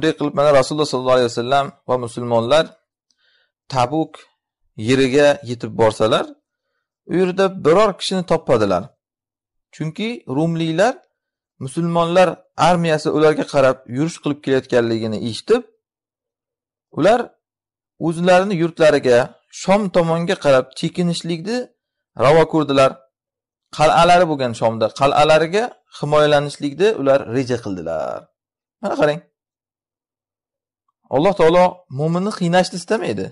shunday qilib mana rasululloh sollallohu alayhi vasallam va musulmonlar tabuk yeriga yetib borsalar u yerda biror kishini topmadilar chunki rumliylar musulmonlar armiyasi ularga qarab yurish qilib kelayotganligini eshitib ular o'zlarini yurtlariga shom tomonga qarab chekinishlikni ravo ko'rdilar qal'alari bo'lgan shomda qal'alariga himoyalanishlikni ular reja qildilar mana qarang alloh taolo mo'minni qiynashni istamaydi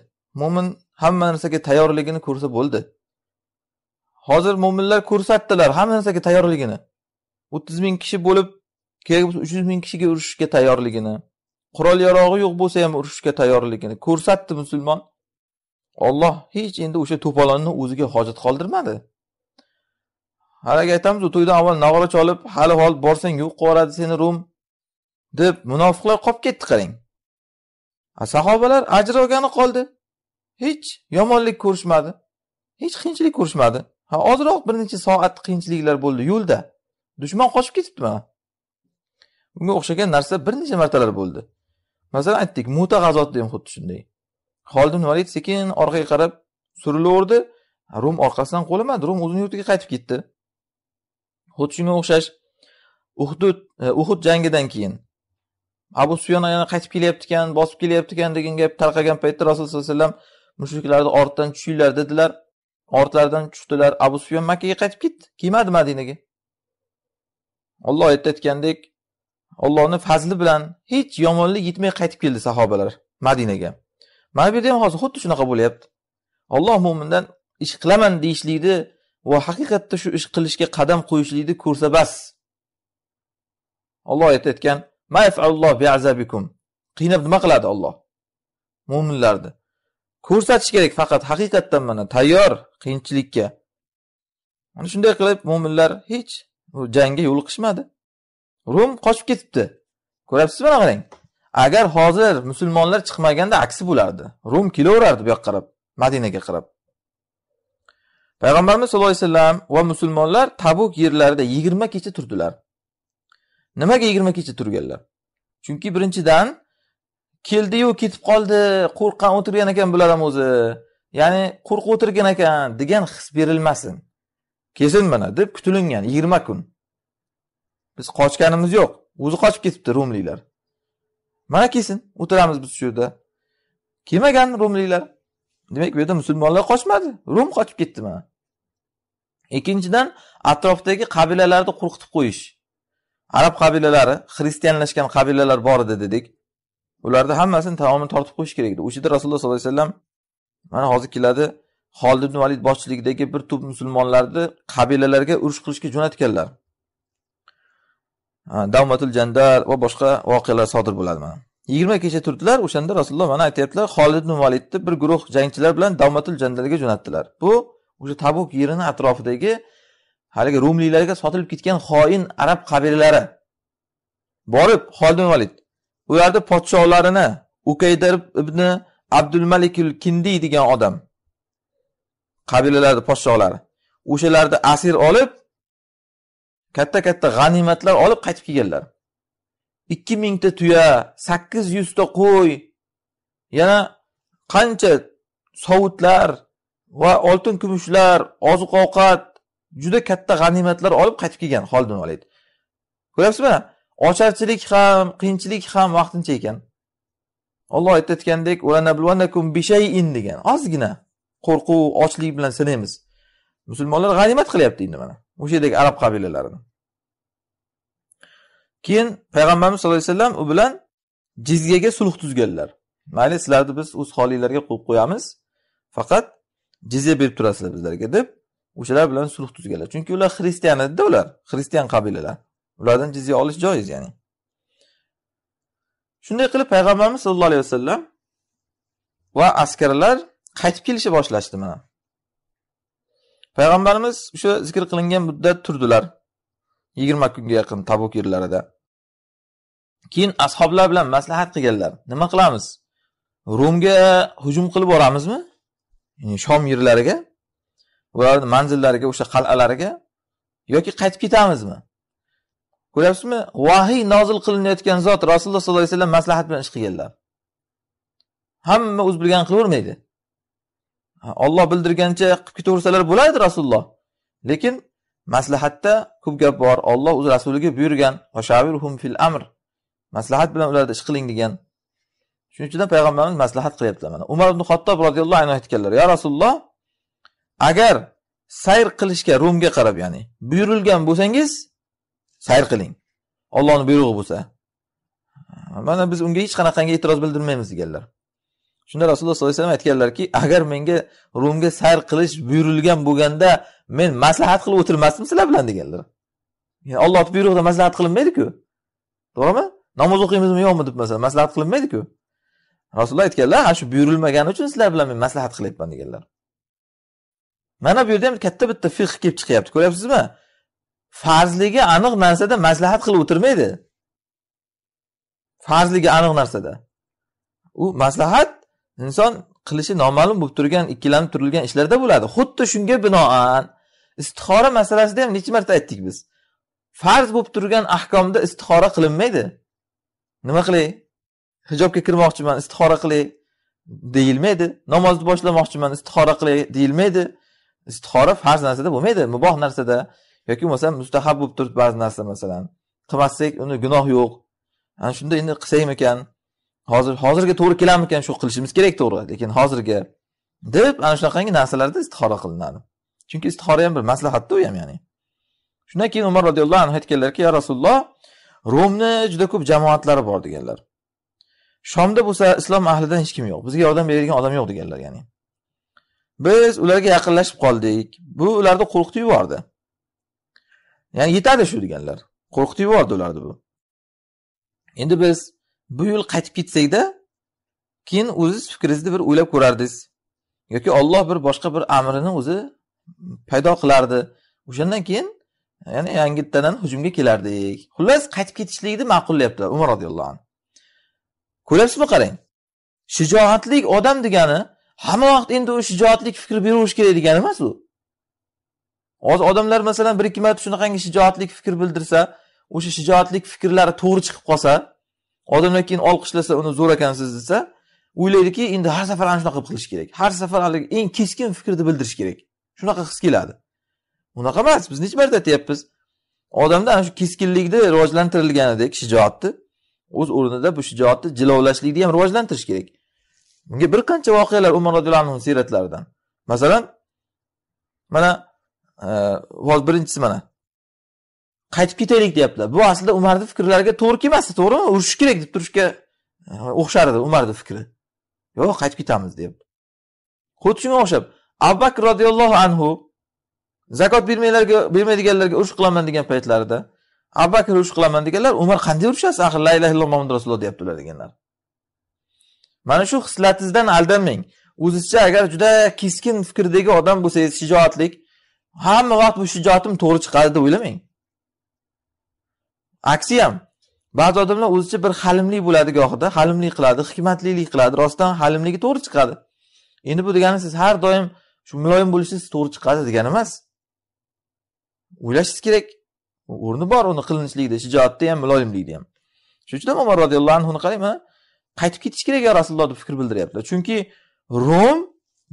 mo'min hamma narsaga tayyorligini ko'rsa bo'ldi hozir mo'minlar ko'rsatdilar hamma narsaga tayyorligini o'ttiz ming kishi bo'lib kerak bo'lsa uch yuz ming kishiga urushishga tayyorligini qurol yarog'i yo'q bo'lsa ham urushishga tayyorligini ko'rsatdi musulmon olloh hech endi o'sha to'polonni o'ziga hojat qoldirmadi haligi aytamiz to'ydan avval nag'ora cholib hali hol borsang yo'q qilibyuboradi seni rum deb munofiqlar qolib ketdi qarang sahobalar ajralgani qoldi hech yomonlik ko'rishmadi hech qiyinchilik ko'rishmadi ha ozroq bir necha soat qiyinchiliklar bo'ldi yo'lda dushman qochib ketibdi mana unga o'xshagan narsa bir necha martalar bo'ldi masalan aytdik muta g'azoti ham xuddi shunday xolid ibn valid sekin orqaga qarab surilaverdi rum orqasidan qo'lamadi rum o'zini yurtiga qaytib ketdi xuddi shunga o'xshash uhdud e, uhud jangidan keyin abu sufyon yana qaytib kelyapti ekan bosib kelyapti ekan degan gap tarqagan paytda rasululloh sallallohu alayhi vasallam mushriklarni ortidan tushinglar dedilar ortlaridan tushdilar abu sufyon makkaga qaytib ketdi kelmadi madinaga olloh oyatda aytgandek ollohni fazli bilan hech yomonlik yetmay qaytib keldi sahobalar madinaga mana bu yerda ham hozir xuddi shunaqa bo'lyapti olloh mo'mindan ish qilaman deyishlikni va haqiqatda shu ish qilishga qadam qo'yishlikni ko'rsa bas olloh oyatda aytgan Qiynab nima qiladi Alloh? Mu'minlarni. Ko'rsatish kerak faqat haqiqatdan mana tayyor qiyinchilikka. Mana shunday qilib mu'minlar hech jangga yo'liqishmadi. Rum qochib ketibdi. ko'ryapsizmi mana qarang. Agar hozir musulmonlar chiqmaganda aksi bo'lardi. Rum kelaverardi bu yoqqa qarab, Madinaga qarab. Payg'ambarimiz sollallohu alayhi vasallam va musulmonlar Tabuk yerlarida 20 kecha turdilar. nimaga yigirma kecha turganlar chunki birinchidan keldiyu ketib qoldi qo'rqqan o'tirgan ekan bular ham o'zi ya'ni qo'rqib o'tirgan ekan degan his berilmasin kelsin mana deb kutilingan yigirma kun biz qochganimiz yo'q o'zi qochib ketibdi rumliklar mana kelsin o'tiramiz biz shu yerda kelmagan rumliklar demak bu yerda musulmonlar qochmadi rum qochib ketdi mana ikkinchidan atrofdagi qabilalarni qo'rqitib qo'yish arab qabilalari xristianlashgan qabilalar bor edi dedik ularni hammasini taomini tortib qo'yish kerak edi o'sha yerda rasululloh sollallohu alayhi vasallam mana hozir keladi holid ibn valid boshchiligidagi bir to'p musulmonlarni qabilalarga urush qilishga jo'natganlar davmatul jandar va boshqa voqealar sodir bo'ladi mana yigirma kecha turdilar o'shanda rasululloh mana aytyaptilar holid ibn validni bir guruh jangchilar bilan davmatul jandalga jo'natdilar bu o'sha tabuk yerini atrofidagi haligi rumliklarga sotilib ketgan xoin arab qabilalari borib xoldin valid ularni podsholarini ukaydar ibn abdulmalikul kindiy degan odam qabilalarni podsholari o'shalarni asir olib katta katta g'animatlar olib qaytib kelganlar ikki mingta tuya sakkiz yuzta qo'y yana qancha sovutlar va oltin kumushlar oziq ovqat juda katta g'animatlar olib qaytib kelgan Xolid Valid. Ko'ryapsizmi? Ocharchilik ham, qiyinchilik ham vaqtincha ekan. Alloh aytayotgandek, "Va bi shay'in" degan. Ozgina qo'rquv, ochlik bilan sinaymiz. Musulmonlar g'animat qilyapti endi mana. O'sha yerdagi arab qabilalarini. Keyin payg'ambarimiz sollallohu alayhi vasallam u bilan Jizgaga sulh tuzganlar. Mayli, sizlarni biz o'z holinglarga qo'yib qo'yamiz. Faqat jizya berib turasizlar bizlarga deb o'shalar bilan sulh tuzganlar chunki ular xristian edida ular xristian qabilalar ulardan jizya olish joiz ya'ni shunday qilib payg'ambarimiz sollallohu alayhi vasallam va askarlar qaytib kelishni boshlashdi mana payg'ambarimiz o'sha zikr qilingan muddat turdilar yigirma kunga yaqin tabuk yerlarida keyin ashoblar bilan maslahat qilganlar nima qilamiz romga hujum qilib boramizmi shom yerlariga ularni manzillariga o'sha qal'alariga yoki qaytib ketamizmi ko'ryapsizmi vahiy nozil qilinayotgan zot rasululloh sollallohu alayhi vasallam maslahat bilan ish qilganlar hamma o'z bilganini qilavermaydi olloh bildirgancha qilib ketaversalar bo'lardi rasululloh lekin maslahatda ko'p gap bor olloh o'z rasuliga buyurgan fil amr maslahat bilan ularda ish qiling degan shuning uchun payg'ambarimiz maslahat qilyaptilar mana umar ibn xattob roziyallohu anhu aytganlar yo rasululloh agar sayr qilishga rumga qarab ya'ni buyurilgan bo'lsangiz sayr qiling ollohni buyrug'i bo'lsa mana biz unga hech qanaqangi e'tiroz bildirmaymiz deganlar shunda rasululloh sollallohu alayhi vasallam aytganlarki agar menga rumga sayr qilish buyurilgan bo'lganda men maslahat qilib o'tirmasdim sizlar bilan deganlar yani ollohni buyrug'ida maslahat qilinmaydiku to'g'rimi namoz o'qiymizmi yo'qmi deb masalan maslahat qilinmaydiku rasululloh aytganlar ana shu buyurilmagani uchun sizlar bilan men maslahat qilyapman deganlar mana bu yerda ham katta bitta fiqh kelib chiqyapti ko'ryapsizmi farzligi aniq narsada maslahat qilib o'tirmaydi farzligi aniq narsada u maslahat inson qilishi noma'lum bo'lib turgan ikkilanib turilgan ishlarda bo'ladi xuddi shunga binoan istixora masalasida ham necha marta aytdik biz farz bo'lib turgan ahkomda istixora qilinmaydi nima qilay hijobga kirmoqchiman istixora qilay deyilmaydi namozni boshlamoqchiman istixora qilay deyilmaydi istihora farz narsada bo'lmaydi muboh narsada yoki bo'lmasam mustahab bo'lib turibdi ba'zi narsa masalan qilmaslik uni gunoh yo'q ana shunda endi qilsakmikan hozir hozirga to'g'ri kelarmikan shu qilishimiz kerak to'g'ri lekin hozirga deb ana shunaqangi narsalarda istihora qilinadi chunki istihora ham bir maslahatda u ham ya'ni shundan keyin umar roziyallohu anhu aytganlarki ya rasululloh rumni juda ko'p jamoatlari bor deganlar shomda bo'lsa islom ahlidan hech kim yo'q bizga yordam beradigan odam yo'q deganlar ya'ni Biz ularga yaqinlashib qoldik. Bu ularni qo'rqitib yubordi. Ya'ni yetadi shu deganlar. Qo'rqitib yubordi ularni bu. Endi biz bu yo'l qaytib ketsakda keyin o'ziz fikringizni bir o'ylab ko'rardingiz. yoki Alloh bir boshqa bir amrini o'zi paydo qilardi. O'shandan keyin ya'ni yangitadan hujumga kelardik. Xullas qaytib ketishlikni ma'qullayapti Umar roziyallohu anhu. Ko'ryapsizmi qarang. shijoatli odam degani hamma vaqt endi u shijoatlik fikri beraverish kerak degani emas u hozir odamlar masalan bir ikki marta shunaqangi shijoatlik fikr bildirsa o'sha shijoatlik fikrlari to'g'ri chiqib qolsa odamlar keyin olqishlasa uni zo'r ekansiz desa o'ylaydiki endi har safar ana shunaqa qilib qilish kerak har safar haligi eng keskin fikrni bildirish kerak shunaqa his keladi unaqa emas biz necha marta aytyapmiz odamda ana shu keskinlikni rivojlantirilganidek shijoatni o'z o'rnida bu shijoatni jilovlashlikni ham rivojlantirish kerak Bunga bir qancha voqealar Umar radhiyallohu anhu siyratlaridan. Masalan, mana e, voz birinchisi mana qaytib ketaylik deyaptilar. Bu aslida umarni fikrlariga to'g'ri kelmasdi, to'g'rimi? Urushish kerak deb turishga e, o'xshar edi fikri. Yo'q, qaytib ketamiz deyapti. Xuddi shunga o'xshab Abu Bakr radhiyallohu anhu zakot bermaylarga bermaydiganlarga urush qilaman degan paytlarida Abu Bakr urush qilaman deganlar, Umar qanday urushasiz? Axir la ilaha illalloh Muhammad rasululloh deyaptilar deganlar. mana shu hislatingizdan aldanmang o'zizcha agar juda keskin fikrdagi odam bo'lsangiz shijoatlik hamma vaqt bu shijoatim to'g'ri chiqadi deb o'ylamang aksi ham ba'zi odamlar o'zicha bir halimlik bo'ladi gohida halimlik qiladi hikmatlilik qiladi rostdan halimligi to'g'ri chiqadi endi bu degani siz har doim shu muloyim bo'lishingiz to'g'ri chiqadi degani emas o'ylashingiz kerak o'rni bor uni qilinishlikda shijoatda ham muloyimlikda ham shuning uchun umar roziyallohu anhuni qarang mana qaytib ketish kerak ya rasululloh deb fikr bildiryaptilar chunki rom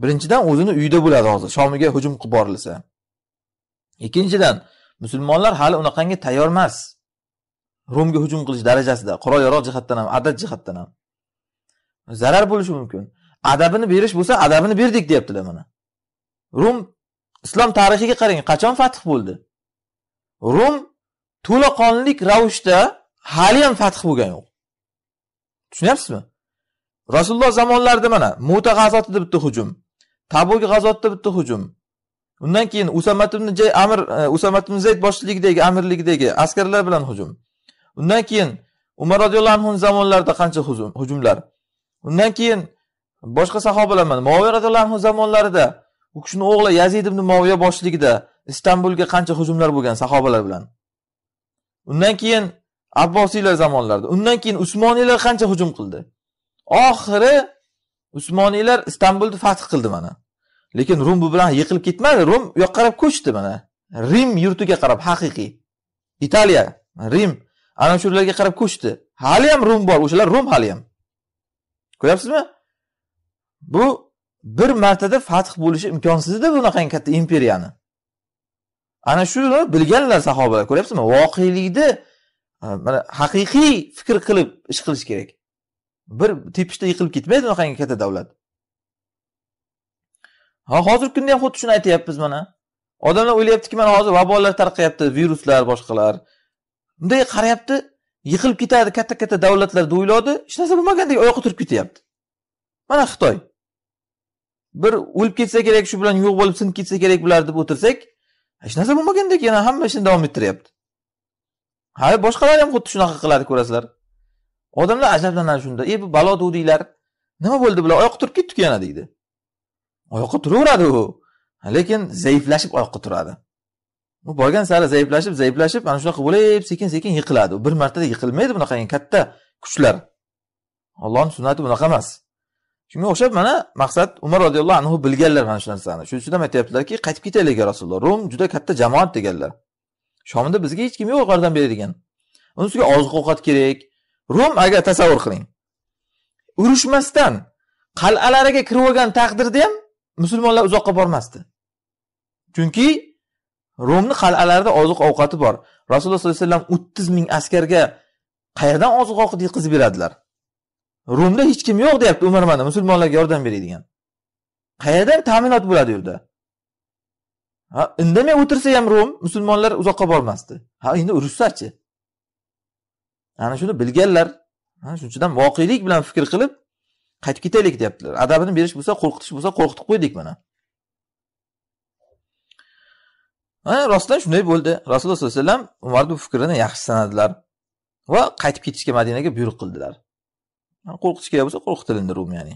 birinchidan o'zini uyida bo'ladi hozir shomiga hujum qilib borilsa ikkinchidan musulmonlar hali unaqangi tayyor emas romga hujum qilish darajasida qurol yarog' jihatdan ham adad jihatdan ham zarar bo'lishi mumkin adabini berish bo'lsa adabini berdik deyaptilar mana rum islom tarixiga qarang qachon fath bo'ldi rum to'laqonlik ravishda hali ham fath bo'lgani yo'q Tushunyapsizmi? Rasululloh zamonlarida mana Muta g'azotida bitta hujum, Tabuk g'azotida bitta hujum. Undan keyin Usamat ibn Jay Amir e, Usamat ibn Zayd boshchiligidagi amirligidagi askarlar bilan hujum. Undan keyin Umar roziyallohu anhu zamonlarida qancha hujum, hujumlar. Undan keyin boshqa sahobalar mana moviy roziyallohu anhu zamonlarida u kishini o'g'li Yazid ibn Muaviya boshchiligida Istanbulga qancha hujumlar bo'lgan sahobalar bilan. Undan keyin Abbosiylar zamonlarida. Undan keyin Usmoniylar qancha hujum qildi. Oxiri Usmoniylar Istanbulni fath qildi mana. Lekin Rum bu bilan yiqilib ketmadi. Rum u yoqqa qarab ko'chdi mana. Rim yurtiga qarab haqiqiy. Italiya, Rim ana shularga qarab ko'chdi. Hali ham Rum bor, o'shalar Rum hali ham. Ko'ryapsizmi? Bu bir martada fath bo'lishi imkonsiz edi bunaqangi katta imperiyani. Ana shuni bilganlar sahobalar, ko'ryapsizmi? Voqelikni mana haqiqiy fikr qilib ish qilish kerak bir tepishda yiqilib ketmaydi unaqangi katta davlat ha hozirgi kunda ham xuddi shuni aytyapmiz mana odamlar o'ylayaptiki mana hozir vabolar tarqayapti viruslar boshqalar bunday qarayapti yiqilib ketadi katta katta davlatlar o'yladi hech narsa bo'lmagandek oyoqqa turib ketyapti mana xitoy bir o'lib ketsa kerak shu bilan yo'q bo'lib sinib ketsa kerak bular deb o'tirsak hech narsa bo'lmagandek yana hamma ishini davom ettiryapti hali boshqalar ham xuddi shunaqa qiladi ko'rasizlar odamlar ajablanadi shunda e bu balo deglar nima bo'ldi bular oyoqqa turib ketdiku yana deydi oyoqqa turaveradi u lekin zaiflashib oyoqqa turadi u borgan sari zaiflashib zaiflashib ana shunaqa bo'lib sekin sekin yiqiladi bir martada yiqilmaydi bunaqangi katta kuchlar ollohni sunnati bunaqa emas shunga o'xshab mana maqsad umar roziyallohu anhu bilganlar mana shu narsani shuning uchun ham aytyaptilarki qaytib ketaylik ya rasululloh rum juda katta jamoat deganlar shomda bizga hech kim yo'q g'ardan beradigan uni ustiga oziq ovqat kerak rum agar tasavvur qiling urushmasdan qal'alariga kirib olgan taqdirda ham musulmonlar uzoqqa bormasdi chunki romni qal'alarida oziq ovqati bor rasululloh sollallohu alayhi vasallam o'ttiz ming askarga qayerdan oziq ovqat yetkazib beradilar romda hech kim yo'q deyapti umar mana musulmonlarga yordam degan qayerdan ta'minot bo'ladi u yerda ha indamay o'tirsa ham rom musulmonlar uzoqqa bormasdi ha endi urushsachi ana shuni bilganlar shuning uchun ham voqelik bilan fikr qilib qaytib ketaylik deyaptilar adabini berish bo'lsa qo'rqitish bo'lsa qo'rqitib qo'ydik mana mana rostdan shunday bo'ldi rasululloh sollallohu alayhi vasallam umarni bu fikrini yaxshi sanadilar va qaytib ketishga madinaga buyruq qildilar qo'rqitish kerak bo'lsa qo'rqitilindi rum ya'ni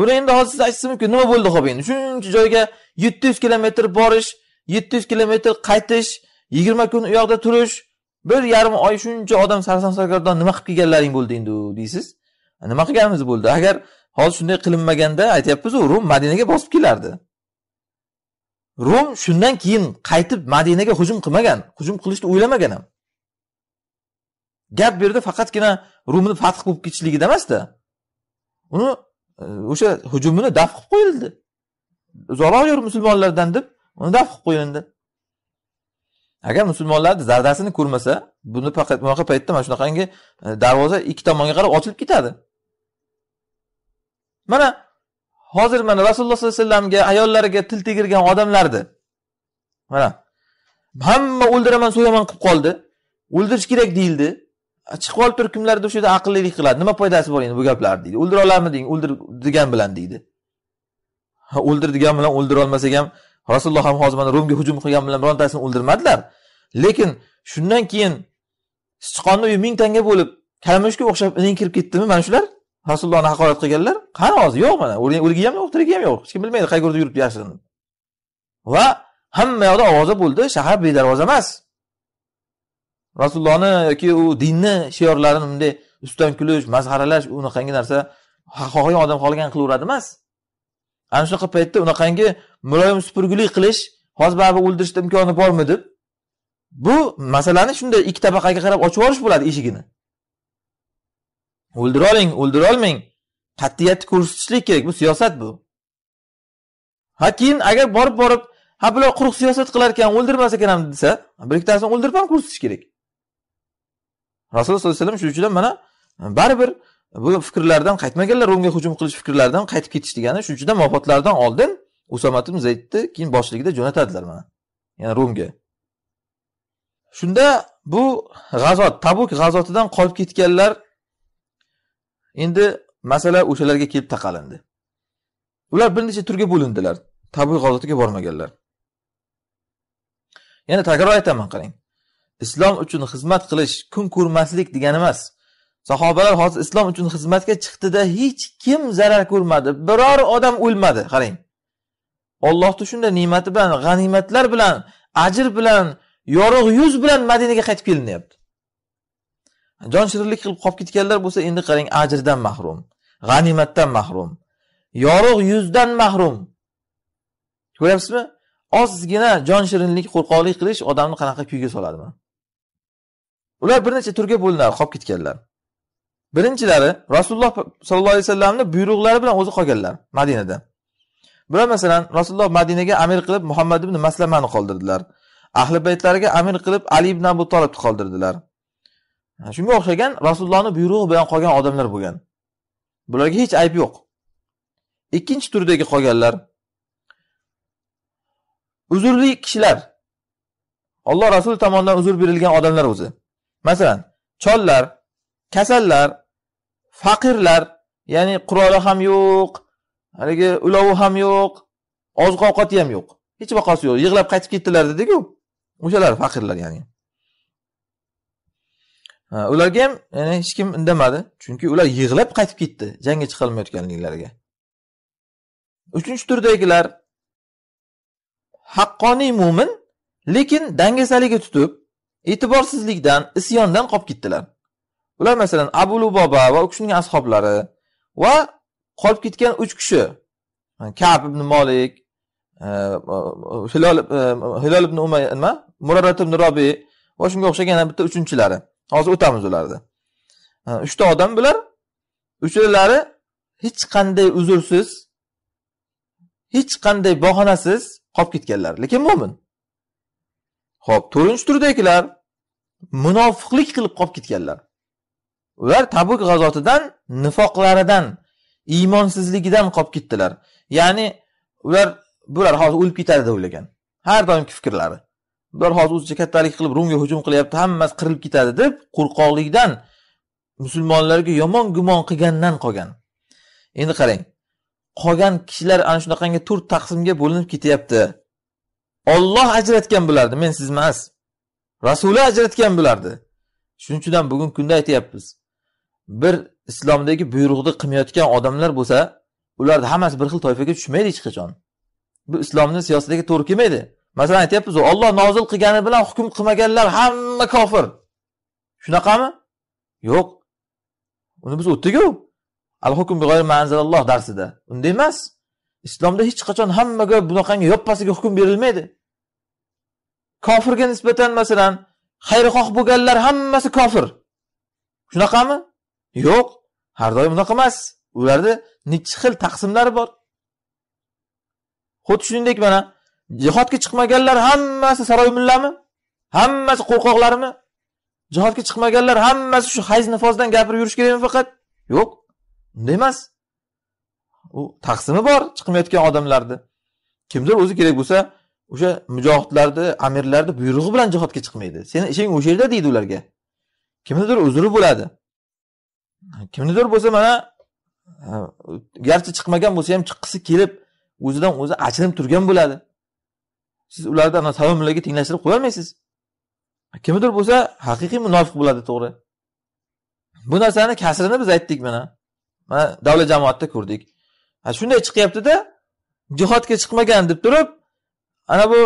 buni endi hozir siz aytishingiz mumkin nima bo'ldi ho'p endi shuncha joyga yetti yuz kilometr borish yetti yuz kilometr qaytish yigirma kun u yoqda turish bir yarim oy shuncha odam sarson sargardon nima qilib kelganlaring bo'ldi endi deysiz nima qilganimiz bo'ldi agar hozir shunday qilinmaganda aytyapmizu rum madinaga bosib kelardi rum shundan keyin qaytib madinaga hujum qilmagan hujum qilishni o'ylamagan ham gap bu yerda faqatgina rumni fath qilib ketishligida emasda uni o'sha hujumini daf qilib qo'yildi uzoqroq yur musulmonlardan deb uni daf qilib qo'yildi agar musulmonlarni zardasini ko'rmasa buni faqat bunaqa paytda mana shunaqangi e, darvoza ikki tomonga qarab ochilib ketadi mana hozir mana rasululloh sollallohu alayhi vasallamga ayollariga til tegirgan odamlarni mana hamma o'ldiraman so'yaman qilib qoldi o'ldirish kerak deyildi chiqib olib turib kimlardir o'sha yerda aqllilik qiladi nima foydasi bor endi bu gaplarni deydi o'ldira olarmiding o'ldir degan bilan deydi o'ldir degan bilan o'ldira olmasak ham rasululloh ham hozir mana romga hujum qilgan bilan birontasini o'ldirmadilar lekin shundan keyin sichqonni uyi ming tanga bo'lib kalamushga o'xshab iling kirib ketdimi mana shular rasulullohni haqorat qilganlar qani hozir yo'q mana o'lgi ham yo'q tirigi ham yo'q hech kim bilmaydi qayerda yuribdi yashirinib va hamma yoqda ovoza bo'ldi shahar bedarvoza emas rasulullohni yoki u dinni shiorlarini bunday ustidan kulish mazharalash unaqangi narsa xohlagan odam xohlagan qilaveradi emas ana shunaqa paytda unaqangi muloyim supurgulik qilish hozir baribir o'ldirishni imkoni bormi deb bu masalani shunday ikki tabaqaga qarab ochib yuborish bo'ladi eshigini o'ldira oling o'ldira olmang qat'iyatni ko'rsatishlik kerak bu siyosat bu ha keyin agar borib borib ha bular quruq siyosat qilar ekan o'ldirmas ekan ham desa ikkitasini o'ldirib ham ko'rsatish kerak rasululloh sollallohu alayhi vasallam shuning uchun mana e, baribir bu fikrlardan qaytmaganlar romga hujum qilish fikrlaridan qaytib ketish degani shuning uchun vafotlaridan oldin usomat ibn zaydni keyin boshligida jo'natadilar mana ya'ni romga shunda bu g'azot tabuk g'azotidan qolib ketganlar endi masala o'shalarga kelib taqalindi ular bir necha turga bo'lindilar tabuk g'azotiga bormaganlar yana takror aytaman qarang islom uchun xizmat qilish kun ko'rmaslik degani emas sahobalar hozir islom uchun xizmatga chiqdida hech kim zarar ko'rmadi biror odam o'lmadi qarang ollohni shunday ne'mati bilan g'animatlar bilan ajr bilan yorug' yuz bilan madinaga qaytib kelinyapti jon shirinlik qilib qolib ketganlar bo'lsa endi qarang ajrdan mahrum g'animatdan mahrum yorug' yuzdan mahrum ko'ryapsizmi ozgina jon shirinlik qo'rqoqlik qilish odamni qanaqa kuyga soladi Ular bir necha turga bo'linadi, qolib ketganlar. Birinchilari Rasululloh sollallohu alayhi vasallamning buyruqlari bilan o'zi qolganlar Madinada. Bular masalan Rasululloh Madinaga amir qilib Muhammad ibn Maslamani qoldirdilar. Ahli baytlariga amir qilib Ali ibn Abu Talibni qoldirdilar. Shunga o'xshagan Rasulullohning buyrug'i bilan qolgan odamlar bo'lgan. Bularga hech ayb yo'q. Ikkinchi turdagi qolganlar uzrli kishilar. Alloh rasuli tomonidan uzr berilgan odamlar o'zi. masalan chollar kasallar faqirlar ya'ni quroli ham yo'q haligi ulovi ham yo'q oziq ovqati ham yo'q hech vaqosi yo'q yig'lab qaytib ketdilar dediku o'shalar faqirlar ya'ni ularga ham ya'ni hech kim indamadi chunki ular yig'lab qaytib ketdi jangga chiqolmayotganliklariga uchinchi turdagilar haqqoniy mo'min lekin dangasalig'i tutib e'tiborsizlikdan, isyondan qolib ketdilar. Ular masalan Abu Luboba va u kishining ashoblari va qolib ketgan 3 kishi Ka'b ibn Malik, e, Hilol e, Hilol ibn Umay nima? Murarat ibn robiy va shunga o'xshagan yana bitta uchinchilari. Hozir o'tamiz ularni. 3 e, ta odam bular. Uchalari hech qanday uzursiz, hech qanday bahonasiz qolib ketganlar. Lekin mo'min Xo'p, 4-turdagilar munofiqlik qilib qolib ketganlar. Ular Tabuk g'azotidan nifoqlaridan, iymonsizligidan qolib ketdilar. Ya'ni ular bular hozir o'lib ketadi deb o'ylagan. Har doimki fikrlari. Bular hozir o'zicha kattalik qilib Rumga hujum qilyapti, hammasi qirilib ketadi deb qo'rqoqlikdan musulmonlarga yomon gumon qilgandan qolgan. Endi qarang, qolgan kishilar ana shunaqangi to'rt taqsimga bo'linib ketyapti. Olloh ajratgan bo'lardi men siz emas rasuli ajratgan bo'lardi shuning uchun ham bugungi kunda aytyapmiz bir islomdagi buyruqni qilmayotgan odamlar bo'lsa ularni hammasi bir xil toifaga tushmaydi hech qachon bu islomni siyosatiga to'g'ri kelmaydi masalan aytyapmiz olloh nozil qilgani bilan hukm qilmaganlar hamma kofir shunaqami yo'q uni biz o'tdiku al hukm darsida unday emas islomda hech qachon hammaga bunaqangi yoppasiga hukm berilmaydi kofirga nisbatan masalan xayrixoh bo'lganlar hammasi kofir shunaqami yo'q har doim unaqa emas ularni nechi xil taqsimlari bor xuddi shuningdek mana jihodga chiqmaganlar hammasi saroy mullami hammasi qo'rqoqlarmi jihodga chiqmaganlar hammasi shu hayz nifozdan gapirib yurish kerakmi faqat yo'q unday emas u taqsimi bor chiqmayotgan odamlarni kimdir o'zi kerak bo'lsa o'sha mujohidlarni amirlarni buyrug'i bilan jihodga chiqmaydi seni ishing o'sha yerda deydi ularga kimnidir uzri bo'ladi kimnidir bo'lsa mana e, garchi chiqmagan bo'lsa ham chiqqisi kelib o'zidan o'zi achinib turgan bo'ladi siz ularni ana savimlarga tenglashtirib qo'yolmaysiz kimnidir bo'lsa haqiqiy munofiq bo'ladi to'g'ri bu narsani kasrini biz aytdik mana mana davlat jamoatda ko'rdik shunday chiqyaptida jihodga chiqmagan deb turib ana bu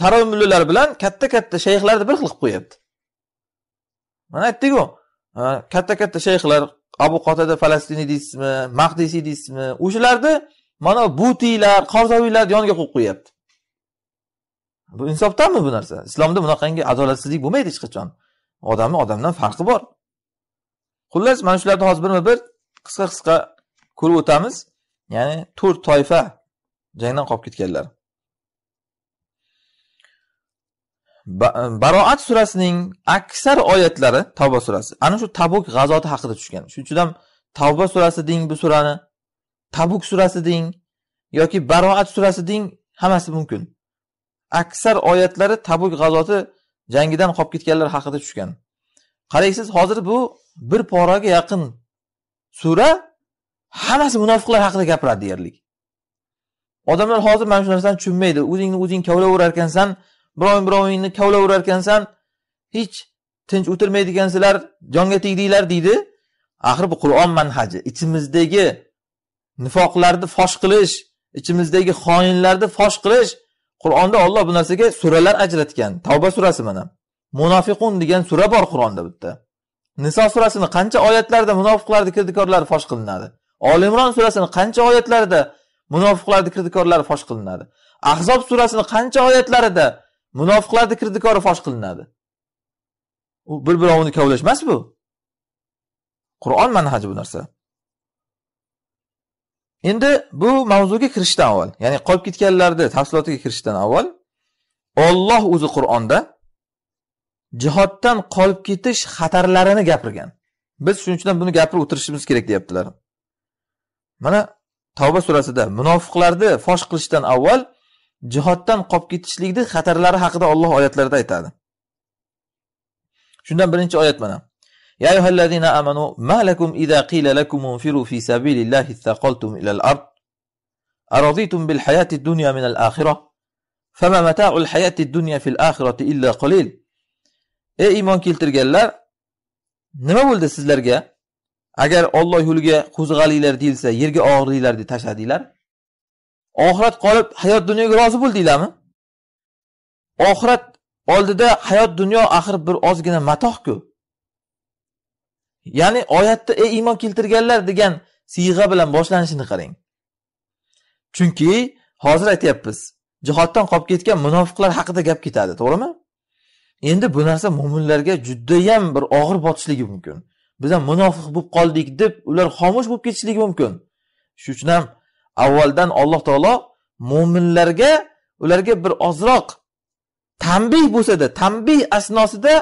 saroy mullalari bilan katta katta shayxlarni bir xil qilib qo'yapti mana aytdiku katta katta shayxlar abu qotada falastiniy deysizmi mahdisiy deysizmi o'shalarni mana butiylar qorzoviylarni yoniga qo'yib qo'yapti bu insofdanmi bu narsa islomda bunaqangi adolatsizlik bo'lmaydi hech qachon odamni odamdan farqi bor xullas mana shularni hozir birma bir qisqa qisqa ko'rib o'tamiz ya'ni to'rt toifa jangdan qolib ketganlar baroat surasining aksar oyatlari tavba surasi ana shu tabuk g'azoti haqida tushgan shuning uchun ham tavba surasi deng bu surani tabuk surasi deng yoki baroat surasi deng hammasi mumkin aksar oyatlari tabuk g'azoti jangidan qolib ketganlar haqida tushgan qaraysiz hozir bu bir poraga yaqin sura hammasi munofiqlar haqida gapiradi deyarli odamlar hozir mana shu narsani tushunmaydi o'zingni o'zing kavlayverar ekansan birovni birovingni kavlayverar ekansan hech tinch o'tirmaydigansizlar jonga tegdinglar deydi axir bu qur'on manhaji ichimizdagi nifoqlarni fosh qilish ichimizdagi xoinlarni fosh qilish qur'onda olloh bu narsaga suralar ajratgan tavba surasi mana munofiqun degan sura bor qur'onda bitta niso surasini qancha oyatlarda munofiqlarni kirdikorlari fosh qilinadi olimron surasini qancha oyatlarida munofiqlarni kirdikorlari fosh qilinadi ahzob surasini qancha oyatlarida munofiqlarni kirdikori fosh qilinadi u bir birovini kovlash emas bu qur'on manhaji bu narsa endi bu mavzuga kirishdan avval ya'ni qolib ketganlarni tafsilotiga kirishdan avval olloh o'zi qur'onda jihoddan qolib ketish xatarlarini gapirgan biz shuning uchun buni gapirib o'tirishimiz kerak deyaptilar mana tavba surasida munofiqlarni fosh qilishdan avval jihoddan qolib ketishlikni xatarlari haqida Alloh oyatlarida aytadi shundan birinchi oyat mana يا أيها الذين آمنوا ما لكم إذا قيل لكم انفروا في سبيل الله اثقلتم إلى الأرض أرضيتم بالحياة الدنيا من الآخرة فما متاع الحياة الدنيا في الآخرة إلا قليل ey iymon keltirganlar nima bo'ldi sizlarga agar Alloh yo'liga qo'zg'alinglar deyilsa, yerga og'irliklar deb tashladinglar. Oxirat qolib, hayot dunyoga rozi bo'ldinglarmi? Oxirat oldida hayot dunyo axir bir ozgina matohku Ya'ni oyatda ey iymon keltirganlar degan siyg'a bilan boshlanishini qarang. Chunki hozir aytyapmiz, jihoddan qolib ketgan munofiqlar haqida gap ketadi, to'g'rimi? Endi bu narsa mo'minlarga juda ham bir og'ir botishligi mumkin. biz ham munofiq bo'lib qoldik deb ular xomush bo'lib ketishligi mumkin shuning uchun ham avvaldan alloh taolo mo'minlarga ularga bir ozroq tanbeh bo'lsada tanbeh asnosida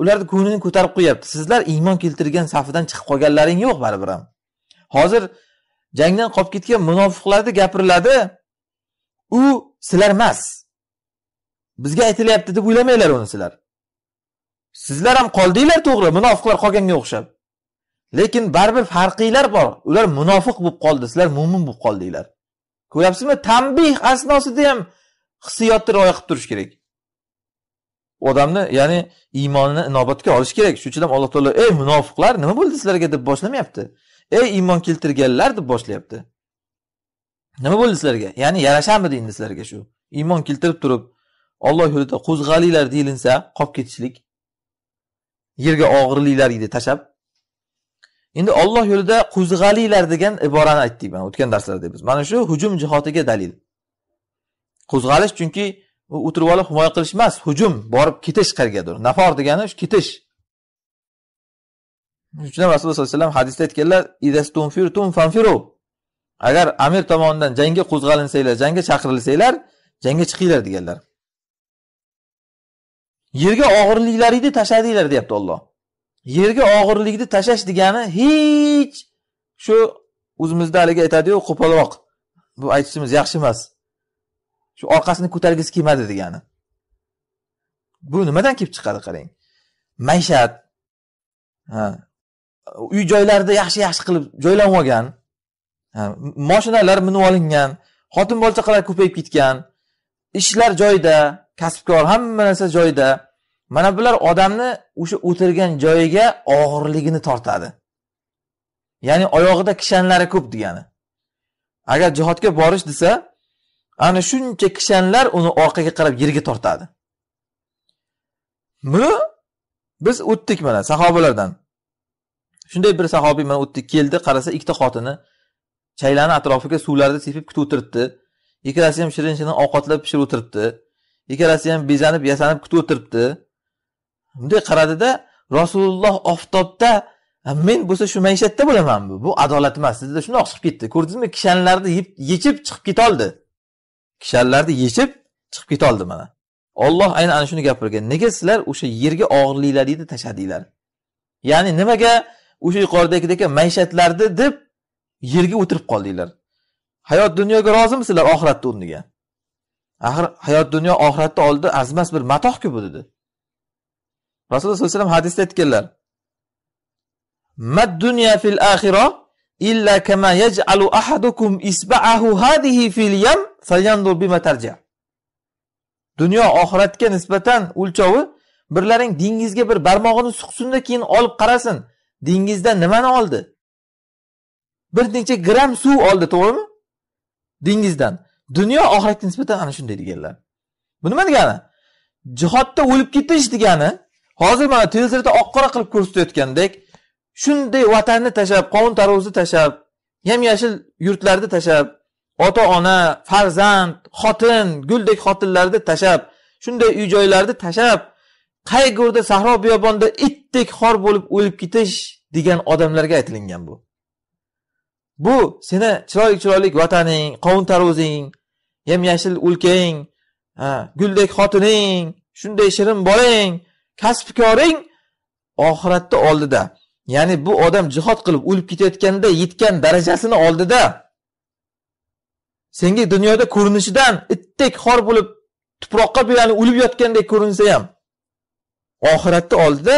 ularni ko'nglini ko'tarib qo'yapti sizlar iymon keltirgan safidan chiqib qolganlaring yo'q baribir ham hozir jangdan qolib ketgan munofiqlarni gapiriladi u sizlar emas bizga aytilyapti deb o'ylamanglar uni sizlar sizlar ham qoldinglar to'g'ri munofiqlar qolganga o'xshab lekin baribir farqinglar bor ular munofiq bo'lib qoldi sizlar mo'min bo'lib qoldinglar ko'ryapsizmi tanbih asnosida ham hissiyotni rioya qilib turish kerak odamni ya'ni iymonini inobatga olish kerak shuning uchun ham alloh taolo ey munofiqlar nima bo'ldi sizlarga deb boshlamayapti ey iymon keltirganlar deb boshlayapti nima bo'ldi sizlarga ya'ni yarashamidi endi sizlarga shu iymon keltirib turib olloh yo'lida qo'zg'alinglar deyilinsa qolib ketishlik yerga og'irliklaringni tashlab endi olloh yo'lida qo'zg'alinglar degan iborani aytdik mana o'tgan darslarda biz mana shu hujum jihodiga dalil qo'zg'alish chunki u o'tirib olib himoya qilish emas hujum borib ketish qayergadir nafor degani shu ketish shuning uchun rasululloh sallallohu alayhi vasallam hadisda aytganlar agar amir tomonidan jangga qo'zg'alinsanglar jangga chaqirilsanglar jangga chiqinglar deganlar yerga og'irliklaringni tashladinglar deyapti olloh yerga og'irlikni tashlash degani hech shu o'zimizda haligi aytadiyu qo'polroq bu aytishimiz yaxshi emas shu orqasini ko'targisi kelmadi degani bu nimadan kelib chiqadi qarang maishat uy joylarni yaxshi yaxshi qilib joylanib olgan moshinalar minib olingan xotin chaqalar ko'payib ketgan ishlar joyida kasbkor hamma narsa joyida mana bular odamni o'sha o'tirgan joyiga og'irligini tortadi ya'ni oyog'ida kishanlari ko'p degani agar jihodga borish desa ana shuncha kishanlar uni orqaga qarab yerga tortadi buni biz o'tdik mana sahobalardan shunday bir sahobiy mana o'tdik keldi qarasa ikkita xotini chaylani atrofiga suvlarda sepib kutib o'tiribdi ikkalasi ham shirin shirin ovqatlab pishirib o'tiribdi ikkalasi ham bezanib yasanib kutib o'tiribdi bunday qaradida rasululloh oftobda men bo'lsa shu maishatda bo'laman bu bu adolat emas sizda shundoq chiqib ketdi ko'rdingizmi kishanlarni yechib chiqib ketoldi kishanlarni yechib chiqib ketoldi mana olloh aynan ana shuni gapirgan nega sizlar o'sha yerga og'irliklaringni tashladinglar ya'ni nimaga o'sha yuqoridagidek maishatlarni deb yerga o'tirib qoldinglar hayot dunyoga rozimisizlar oxiratni o'rniga axir hayot dunyo oxiratni oldida arzimas bir matohku bu dedi rasululloh sallallohu alayhi vasallam hadisda aytganlar mad dunyo fil axiro illa kama yaj'alu ahadukum isba'ahu hadihi fil yam falyandur bima tarja dunyo oxiratga nisbatan o'lchovi birlaring dengizga bir barmog'ini suqsinda keyin olib qarasin dengizdan nimani oldi bir necha gramm suv oldi to'g'rimi dengizdan dunyo oxiratga nisbatan ana shunday deganlar bu nima degani jihodda o'lib ketish degani hozir mana televizorda oq qora qilib ko'rsatayotgandek shunday vatanni tashlab qovun tarvuzni tashlab yam yashil yurtlarni tashlab ota ona farzand xotin guldek xotinlarni tashlab shunday uy joylarni tashlab qayg'urda sahro biyobonda itdek xor bo'lib o'lib ketish degan odamlarga aytilingan bu bu seni chiroyli chiroyli vataning qovun tarvuzing yam yashil o'lkang guldek xotining shunday shirin bolang kasbkoring oxiratda oldida ya'ni bu odam jihod qilib o'lib ketayotganda yetgan darajasini oldida senga dunyoda ko'rinishidan itdek xor bo'lib tuproqqa belanib o'lib yotgandek ko'rinsa ham oxiratni oldida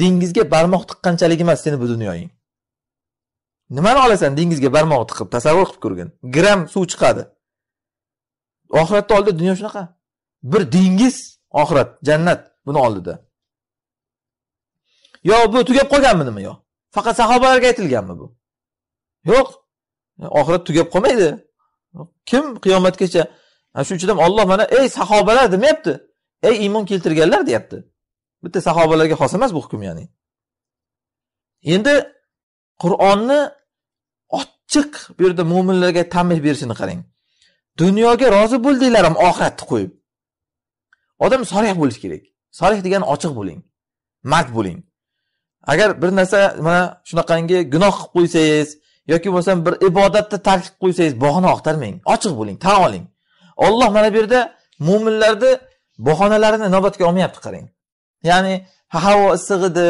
dengizga barmoq tiqqanchalik emas seni bu dunyoying nimani olasan dengizga barmoq tiqib tasavvur qilib ko'rgin gramm suv chiqadi oxiratni oldida dunyo shunaqa bir dengiz oxirat jannat buni oldida yo bu tugab qolganmi nima yo faqat sahobalarga aytilganmi bu yo'q oxirat tugab qolmaydi kim qiyomatgacha shuning uchun ham olloh mana ey sahobalar demayapti ey iymon keltirganlar deyapti bitta sahobalarga xos emas bu hukm ya'ni endi qur'onni ochiq bu yerda mo'minlarga tanbeh berishini qarang dunyoga rozi bo'ldinglar ham oxiratni qo'yib odam solih bo'lishi kerak solih degani ochiq bo'ling mard bo'ling agar bir narsa mana shunaqangi gunoh qilib qo'ysangiz yoki bo'lmasam bir ibodatni tark qilib qo'ysangiz bahona oqtarmang ochiq bo'ling tan oling olloh mana bu yerda mo'minlarni bahonalarini inobatga olmayapti qarang ya'ni havo issiq edi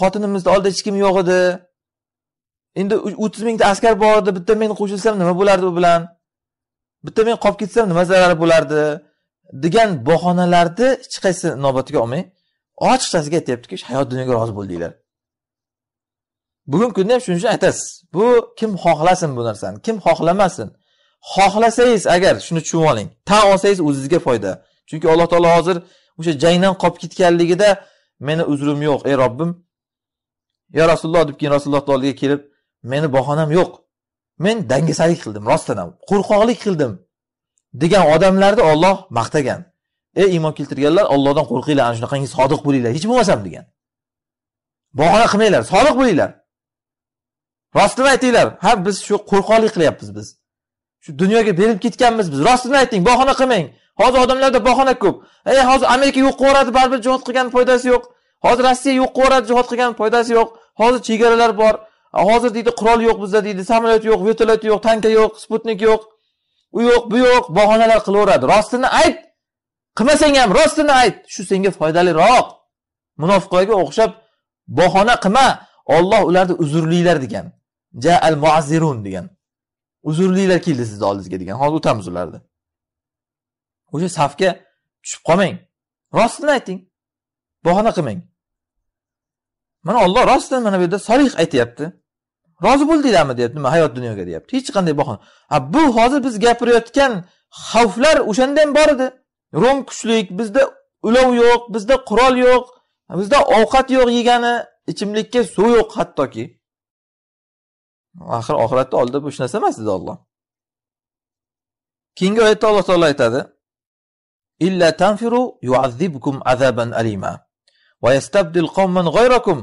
xotinimizni oldida hech kim yo'q edi endi o'ttiz mingta askar bor edi bitta men qo'shilsam nima bo'lardi u bilan bitta men qolib ketsam nima zarari bo'lardi degan bahonalarni hech qaysi inobatga olmay ochiqchasiga aytyaptiki hayot dunyoga rozi bo'ldinglar bugungi kunda ham shuning uchun aytasiz bu kim xohlasin bu narsani kim xohlamasin xohlasangiz agar shuni tushunib oling tan olsangiz o'zizga foyda chunki alloh taolo hozir o'sha jangdan qolib ketganligida meni uzrim yo'q ey robbim yo rasululloh deb keyin rasulullohni oldiga kelib meni bahonam yo'q men dangasalik qildim rostdan ham qo'rqoqlik qildim degan odamlarni Alloh maqtagan. Ey iymon keltirganlar, Allohdan qo'rqinglar, ana shunaqangi sodiq bo'linglar, hech bo'lmasam degan. Bahona qilmanglar, sodiq bo'linglar. Rostini aytinglar. Ha, biz shu qo'rqoqlik qilyapmiz biz. Shu dunyoga berilib ketganmiz biz. Rostini ayting, bahona qilmang. Hozir odamlarda bahona ko'p. Ey, hozir Amerika yo'q qilib baribir jihod qilgani foydasi yo'q. Hozir Rossiya yo'q qilib jihod qilgani foydasi yo'q. Hozir chegaralar bor. Hozir deydi qurol yo'q bizda deydi, samolyot yo'q, vertolyot yo'q, tanka yo'q, sputnik yo'q. u yo'q bu yo'q bahonalar qilaveradi rostini ayt qilmasang ham rostini ayt shu senga foydaliroq munofiqlarga o'xshab bahona qilma olloh ularni uzrlilar degan ja al muazirun degan uzrlilar keldi sizni oldingizga degan hozir o'tamiz ularni o'sha safga tushib qolmang rostini ayting bahona qilmang mana olloh rostdan mana bu yerda solih aytyapti rozi bo'ldinglarmi deyapti nima hayot dunyoga deyapti hech qanday bahona bu hozir biz gapirayotgan xavflar o'shanda ham bor edi rom kuchlik bizda ulov yo'q bizda qurol yo'q bizda ovqat yo'q yegani ichimlikka suv yo'q hattoki axir oxiratni oldida bu hech narsa emas dedi olloh keyingi oyatda alloh taolo aytadi illa tanfiru yuazibkum azaban alima va yastabdil qavman g'ayrakum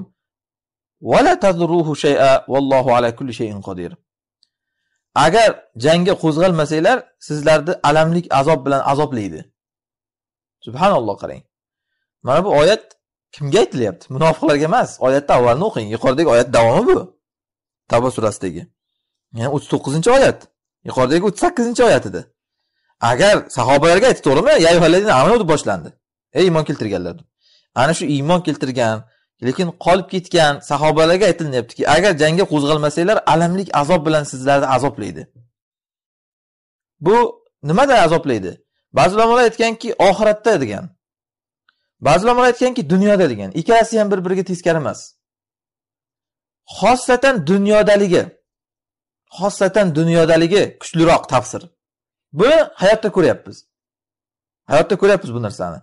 agar jangga qo'zg'almasanglar sizlarni alamlik azob bilan azoblaydi subhanalloh qarang mana bu oyat kimga aytilyapti munofiqlarga emas oyatni avvalini o'qing yuqoridagi oyat davomi bu tavba surasidagi ya'ni o'ttiz to'qqizinchi oyat yuqoridagi o'ttiz sakkizinchi oyat edi agar sahobalarga aytdi to'g'rimi boshlandi ey iymon keltirganlar ana shu iymon keltirgan lekin qolib ketgan sahobalarga aytilyaptiki agar jangga qo'zg'almasanglar alamlik azob bilan sizlarni azoblaydi bu nimada azoblaydi ba'zi ulamolar aytganki oxiratda degan ba'zi ulamolar aytganki dunyoda degan ikkalasi ham bir biriga teskari emas xossatan dunyodaligi xossatan dunyodaligi kuchliroq tafsir buni hayotda ko'ryapmiz hayotda ko'ryapmiz bu narsani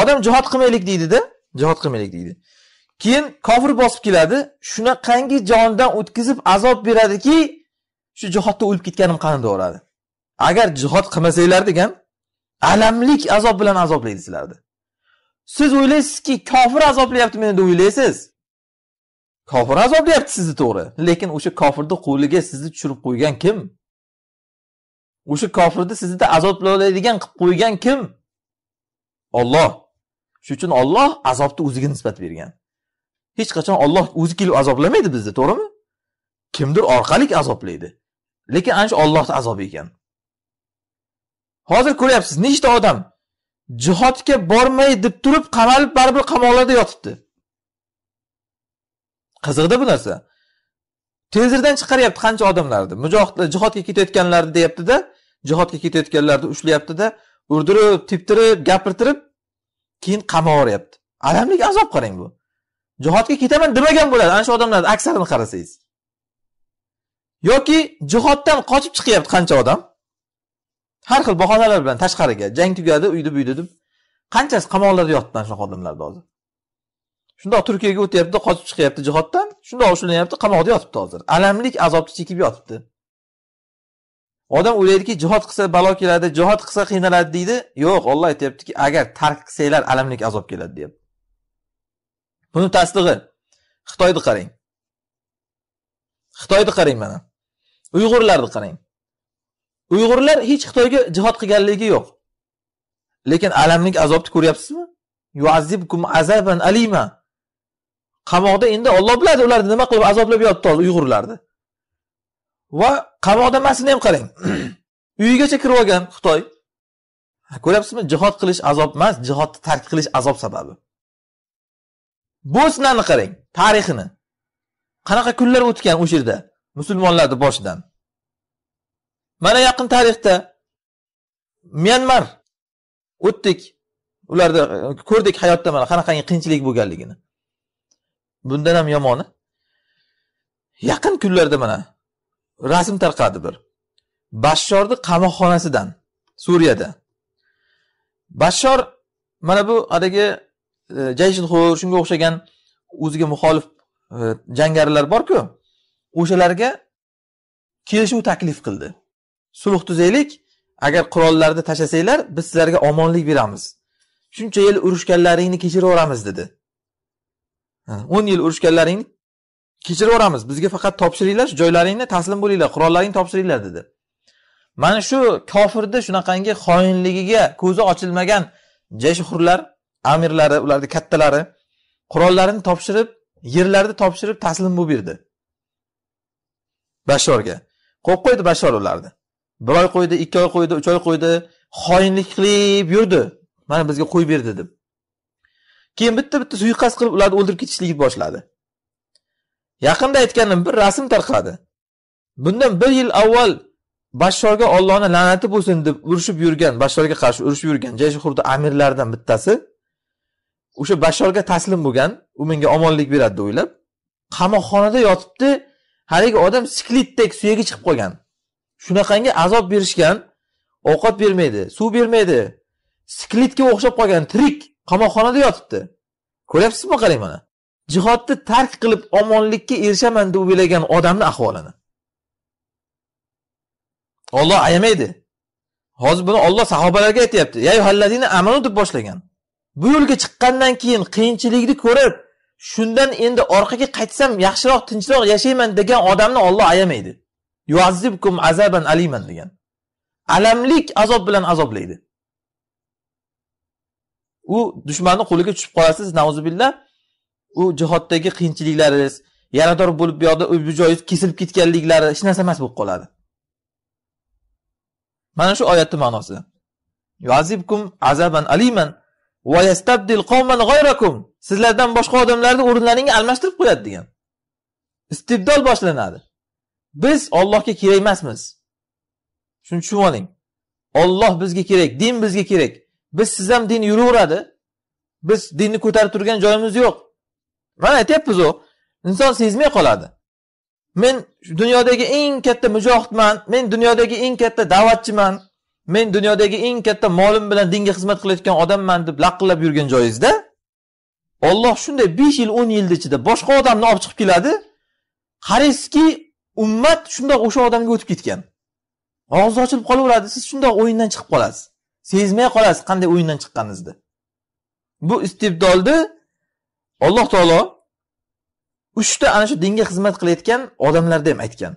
odam jihod qilmaylik deydida jihod qilmaylik deydi keyin kofir bosib keladi shunaqangi jondan o'tkazib azob beradiki shu jihodda o'lib ketganim qani deyaveradi agar jihod qilmasanglar degan alamlik azob bilan azoblaydi sizlarni siz o'ylaysizki kofir azoblayapti meni deb o'ylaysiz kofir azoblayapti sizni to'g'ri lekin o'sha kofirni qo'liga sizni tushirib qo'ygan kim o'sha kofirni sizni azoblaydigan qilib qo'ygan kim olloh shuning uchun olloh azobni o'ziga nisbat bergan hech qachon Alloh o'zi kelib azoblamaydi bizni, to'g'rimi? Kimdir orqalik azoblaydi. Lekin ancha Allohning azobi ekan. Hozir ko'ryapsiz, nechta odam jihodga bormay deb turib qamalib baribir qamoqlarda yotibdi. Qiziqda bu narsa. Tezirdan chiqaryapti qancha odamlarni. Mujohidlar jihodga ketayotganlarni deyaptida jihodga ketayotganlarni ushlayaptida urdirib, teptirib, gapirtirib keyin qamavoryapti. Alamlik azob qarang bu. jihodga ketaman demagan bo'ladi ana shu odamlarni aksarini qarasangiz yoki jihoddan qochib chiqyapti qancha odam har xil bahonalar bilan tashqariga jang tugadi uydi buydi deb qanchasi qamoqlarda yotibdi ana shunaqa odamlarni hozir shundoq turkiyaga o'tyapti qochib chiqyapti jihoddan shundoq ushlanyapti qamoqda yotibdi hozir alamlik azobni chekib yotibdi odam o'ylaydiki jihod qilsa balo keladi jihod qilsa qiynaladi deydi yo'q olloh aytyaptiki agar tark qilsanglar alamlik azob keladi deyapti Buni tasdig'i Xitoyni qarang. Xitoyni qarang mana. Uyg'urlarni qarang. Uyg'urlar hech Xitoyga jihod qilganligi yo'q. Lekin alamlik azobni ko'ryapsizmi? Yu'azibkum azaban alima. Qamoqda endi Alloh biladi ularni nima qilib azoblab yotdi Uyg'urlarni. Va qamoqda emasini ham qarang. Uyigacha kirib olgan Xitoy. Ko'ryapsizmi? Jihod qilish azob emas, jihodni tark qilish azob sababi. Bosnani qarang, tarixini. Qanaqa kunlar o'tgan o'sha yerda musulmonlarning boshidan. Mana yaqin tarixda Myanmar o'tdik. Ularda e, ko'rdik hayotda mana qanaqangi qiyinchilik bo'lganligini. Bundan ham yomoni yaqin kunlarda mana rasm tarqadi bir. Bashshorni qamoqxonasidan Suriyada. Bashshor mana bu haligi Э, xur shunga o'xshagan o'ziga muxolif e, jangarilar borku o'shalarga kelishuv taklif qildi sulh tuzaylik agar qurollarni tashlasanglar biz sizlarga omonlik beramiz shuncha yil urushganlaringni kechiraveramiz dedi o'n yil urushganlaringni kechiraveramiz bizga faqat topshiringlar shu joylaringni taslim bo'linglar qurollaringni topshiringlar dedi mana shu kofirni shunaqangi xoinligiga ko'zi ochilmagan jashxurlar amirlari ularni kattalari qurollarini topshirib yerlarni topshirib taslim bo'lib berdi bashorga qo'yib qo'ydi bashor ularni bir oy qo'ydi ikki oy qo'ydi uch oy qo'ydi xoinlik qilib yurdi mana bizga qo'yib berdi deb keyin bitta bitta suiqasd qilib ularni o'ldirib ketishlikni boshladi yaqinda aytganim bir rasm tarqadi bundan bir yil avval bashorga ollohni la'nati bo'lsin deb urushib yurgan bashorga qarshi urushib yurgan jayshxurda amirlaridan bittasi o'sha bashorga taslim bo'lgan u menga omonlik beradi deb o'ylab qamoqxonada yotibdi haligi odam siklitdek suyagi chiqib qolgan shunaqangi azob berishgan ovqat bermaydi suv bermaydi siklitga o'xshab qolgan tirik qamoqxonada yotibdi ko'ryapsizmi qarang mana jihodni tark qilib omonlikka erishaman deb o'ylagan odamni ahvolini olloh ayamaydi hozir buni olloh sahobalarga aytyapti amanu deb boshlagan bu yo'lga chiqqandan keyin qiyinchilikni ko'rib shundan endi orqaga qaytsam yaxshiroq tinchroq yashayman degan odamni Alloh ayamaydi yuazibkum azaban aliman degan alamlik azob bilan azoblaydi u dushmanni qo'liga tushib qolasiz nauzubillah u jihoddagi qiyinchiliklaringiz yarador bo'lib bu yoqda bu joyingiz kesilib ketganliklari hech narsa emas bo'lib qoladi mana shu oyatni ma'nosi yuazibkum azaban aliman va yastabdil qavman g'ayrakum sizlardan boshqa odamlarni o'rinlaringga almashtirib qo'yadi degan istibdol boshlanadi biz Allohga kerak emasmiz shuni tushunib oling Alloh bizga kerak din bizga kerak biz siz ham din yuraveradi biz dinni ko'tarib turgan joyimiz yo'q mana aytyapmiz u inson sezmay qoladi men dunyodagi eng katta mujohidman men dunyodagi eng katta da'vatchiman men dunyodagi eng katta molim bilan dinga xizmat qilayotgan odamman deb laqillab yurgan joyingizda olloh shunday besh yil o'n yilni ichida boshqa odamni olib chiqib keladi qaraysizki ummat shundoq o'sha odamga o'tib ketgan og'zi ochilib qolaveradi siz shundoq o'yindan chiqib qolasiz sezmay qolasiz qanday o'yindan chiqqaningizni bu istibdolni alloh taolo uchta ana shu dinga xizmat qilayotgan odamlarda ham aytgan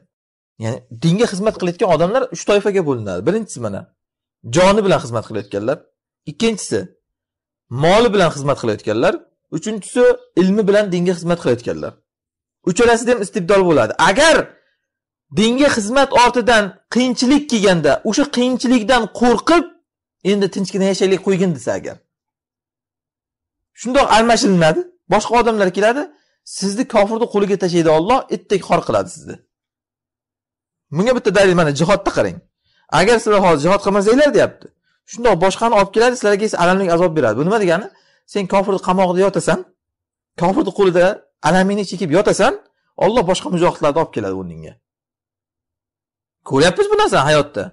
ya'ni dinga xizmat qilayotgan odamlar uch toifaga bo'linadi birinchisi mana joni bilan xizmat qilayotganlar ikkinchisi moli bilan xizmat qilayotganlar uchinchisi ilmi bilan dinga xizmat qilayotganlar uchalasida ham istibdol bo'ladi agar dinga xizmat ortidan qiyinchilik kelganda o'sha qiyinchilikdan qo'rqib endi tinchgina yashaylik qo'ygin desa agar shundoq almashilinadi boshqa odamlar keladi sizni kofirni qo'liga tashlaydi olloh itdek xor qiladi sizni bunga bitta dalil mana jihodda qarang agar sizlar hozir jihod qilmasanglar deyapti shundoq boshqani olib keladi sizlarga esa alamlik azob beradi bu nima degani sen kofirni qamog'ida yotasan kofirni qo'lida alamingni chekib yotasan olloh boshqa mujohidlarni olib keladi o'rningga ko'ryapmiz bu narsani hayotda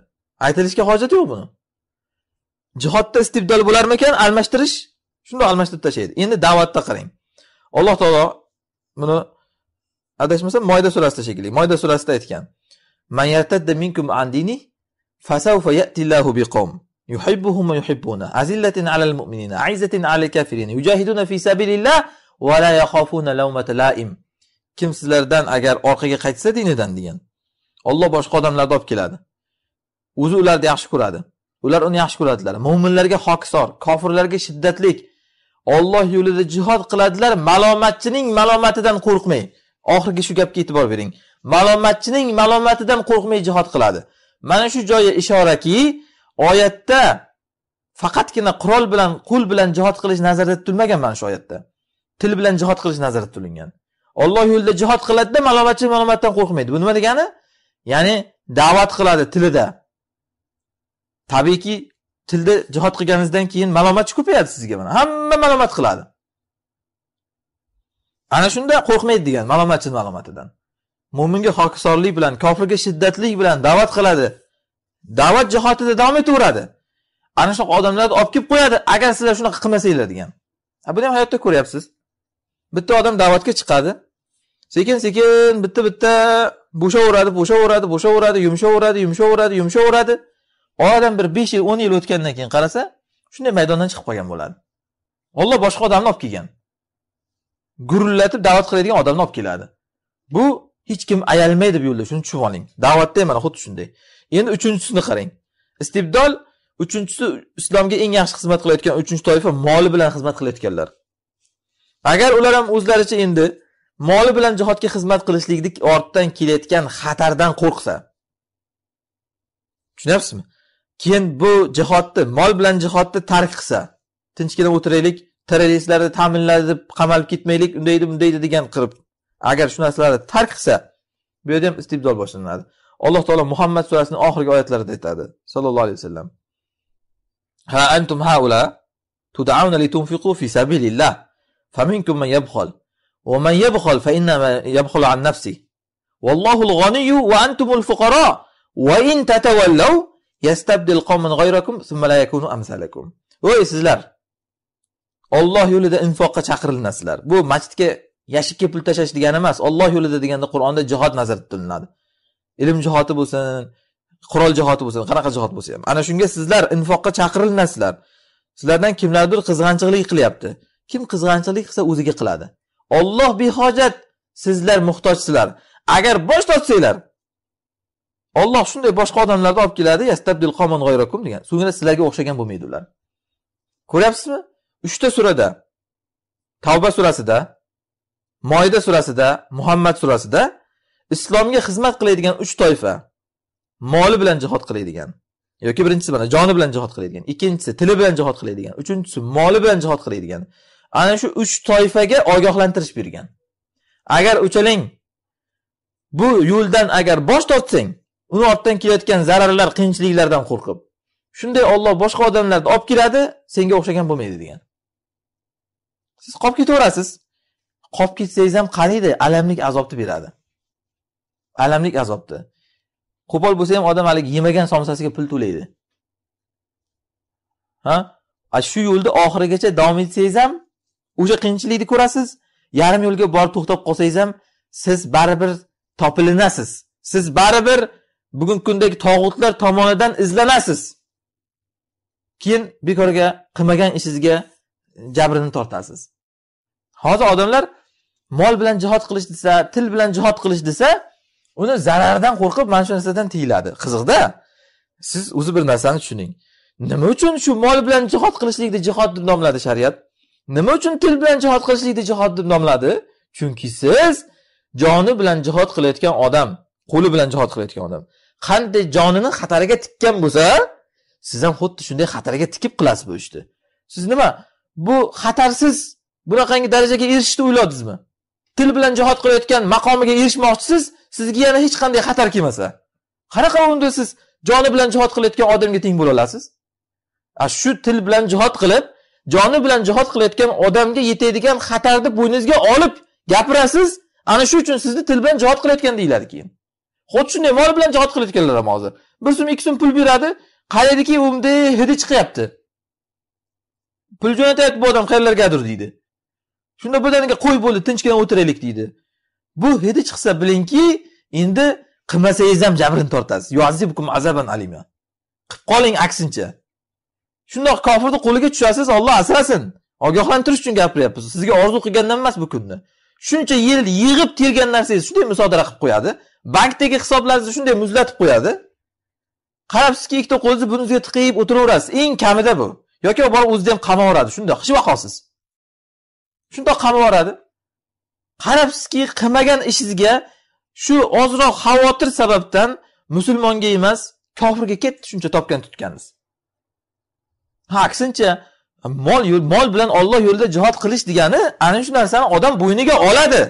aytilishga hojat yo'q buni jihodda istibdol bo'larmikan almashtirish shundoq almashtirib tashlaydi endi da'vatda qarang alloh taolo buni adashmasam moyda surasida shekilli moyda surasida aytgan فسوف يأتي الله بقوم يحبهم ويحبونه عزلة على المؤمنين عزة على الكافرين يجاهدون في سبيل الله ولا يخافون لومة لائم kim sizlardan agar orqaga qaytsa dinidan degan olloh boshqa odamlarni olib keladi o'zi ularni yaxshi ko'radi ular uni yaxshi ko'radilar mo'minlarga hokisor kofirlarga shiddatlik olloh yo'lida jihod qiladilar malomatchining malomatidan qo'rqmay oxirgi shu gapga e'tibor bering malomatchining malomatidan qo'rqmay jihod qiladi mana shu joyga ishoraki oyatda faqatgina qurol bilan qo'l bilan jihod qilish nazarda tutilmagan mana shu oyatda til bilan jihod qilish nazarda tutilgan olloh yo'lida jihod qiladida malomatchi malomatdan qo'rqmaydi bu nima degani ya'ni da'vat qiladi tilida tabiiyki tilda jihod qilganingizdan keyin malomatchi ko'payadi sizga mana hamma malomat qiladi ana shunda qo'rqmaydi degan malomatchini malomatidan mo'minga hokisorlik bilan kofirga shiddatlik bilan da'vat qiladi da'vat jihatida davom etaveradi ana shunaqa odamlarni olib kelib qo'yadi agar sizlar shunaqa qilmasanglar degan buni ham hayotda ko'ryapsiz bitta odam da'vatga chiqadi sekin sekin bitta bitta bo'shaveradi bo'shaveradi bo'shaveradi yumshaveradi yumshaveradi yumshaveradi oradan bir besh yil o'n yil o'tgandan keyin qarasa shunday maydondan chiqib qolgan bo'ladi olloh boshqa odamni olib kelgan gurillatib da'vat qiladigan odamni olib keladi bu hech kim ayalmaydi bu yo'lda shuni tushunib oling da'vatda mana xuddi shunday endi uchinchisini qarang istibdol uchinchisi islomga eng yaxshi xizmat qilayotgan uchinchi toifa moli bilan xizmat qilayotganlar agar ular ham o'zlaricha endi moli bilan jihodga xizmat qilishlikni ortdan kelayotgan xatardan qo'rqsa tushunyapsizmi keyin bu jihodni mol bilan jihodni tark qilsa tinchgina o'tiraylik terroristlarni ta'minladi deb qamalib ketmaylik undaydi bundaydi degan qilib agar shu narsalarni tark qilsa bu yerda ham istibdol boshlanadi alloh taolo muhammad surasining oxirgi oyatlarida aytadi sallallohu alayhi vasallam ha antum haula tud'auna litunfiqu fi faminkum man man fa innama yabkhalu an nafsi والله الغني وأنتم الفقراء وإن تتولوا يستبدل قوما غيركم ثم لا يكونوا أمثالكم. وإيه sizlar Alloh yo'lida infoqqa chaqirilinglar. Bu masjidga yashikka pul tashlash degani emas olloh yo'lida deganda qur'onda jihod nazarda tutiladi ilm jihoti bo'lsin qurol jihoti bo'lsin qanaqa jihot bo'lsa ham ana shunga sizlar infoqqa chaqirilmasizlar sizlardan kimlardir qizg'anchiqlik qilyapti kim qizg'anchiqlik qilsa o'ziga qiladi olloh behojat sizlar muhtojsizlar agar bosh tortsanglar olloh shunday boshqa odamlarni olib keladi yastabdil qomon g'oyrakum degan so'ngra sizlarga o'xshagan bo'lmaydi ular ko'ryapsizmi uchta surada tavba surasida moyda surasida, Muhammad surasida islomga xizmat qiladigan 3 toifa. Moli bilan jihod qiladigan yoki birinchisi mana joni bilan jihod qiladigan, ikkinchisi tili bilan jihod qiladigan, uchinchisi moli bilan jihod qiladigan. Ana shu 3 toifaga ogohlantirish bergan. Agar uchaling bu yo'ldan agar bosh tortsang, uni ortdan kelayotgan zararlar, qiyinchiliklardan qo'rqib, shunday Alloh boshqa odamlarni olib keladi, senga o'xshagan bo'lmaydi degan. Siz qolib ketaverasiz. qolib ketsangiz ham qaraydi alamlik azobni beradi alamlik azobni qo'pol bo'lsa ham odam haligi yemagan somsasiga pul to'laydi ha shu yo'lni oxirigacha davom etsangiz ham o'sha qiyinchilikni ko'rasiz yarim yo'lga borib to'xtab qolsangiz ham siz baribir topilinasiz siz baribir bugungi kundagi tog'utlar tomonidan izlanasiz keyin bekorga qilmagan ishingizga jabrini tortasiz hozir odamlar mol bilan jihod qilish desa til bilan jihod qilish desa uni zarardan qo'rqib mana shu narsadan tiyiladi qiziqda siz o'zi bir narsani tushuning nima uchun shu mol bilan jihod qilishlikni jihod deb nomladi shariat nima uchun til bilan jihod qilishlikni jihod deb nomladi chunki siz joni bilan jihod qilayotgan odam qo'li bilan jihod qilayotgan odam qanday jonini xatariga tikkan bo'lsa siz ham xuddi shunday xatarga tikib qilasiz bu ishni siz nima bu xatarsiz bunaqangi darajaga erishishni o'yladingizmi til bilan jihod qilayotgan maqomiga erishmoqchisiz sizga yana hech qanday xatar kelmasa qanaqa unda siz joni bilan jihod qilayotgan odamga teng bo'la olasiz shu til bilan jihod qilib joni bilan jihod qilayotgan odamga yetadigan xatarni bo'yningizga olib gapirasiz ana shu uchun sizni til bilan jihod qilayotgan deyiladi keyin xuddi shunday mol bilan jihod qilayotganlar ham hozir bir so'm ikki so'm pul beradi qaraydiki bunday hidi chiqyapti pul jo'natyapti bu odam qayerlargadir deydi shunda birdaniga qo'y bo'ldi tinchgina o'tiraylik deydi bu hidi chiqsa bilingki endi qilmasangiz ham jabrini tortasiz alima qilib qoling aksincha shundoq kofirni qo'liga tushasiz olloh asrasin ogohlantirish uchun gapiryapmiz sizga orzu qilgandan emas bu kunni shuncha yil yig'ib tergan narsangiz shunday musodara qilib qo'yadi bankdagi hisoblaringizni shunday muzlatib qo'yadi qarabsizki ikkita qo'lingizni bunisiga tiqib o'tiraverasiz eng kamida bu yoki borib o'zida ham qamaveradi shundoq hech vaqosiz shundoq qamab yuboradi qarabsizki qilmagan ishingizga shu ozroq xavotir sababdan musulmonga emas kofirga ketdi shuncha topgan tutganingiz ha aksincha mol yo'l mol bilan olloh yo'lida jihod qilish degani ana shu narsani odam bo'yniga oladi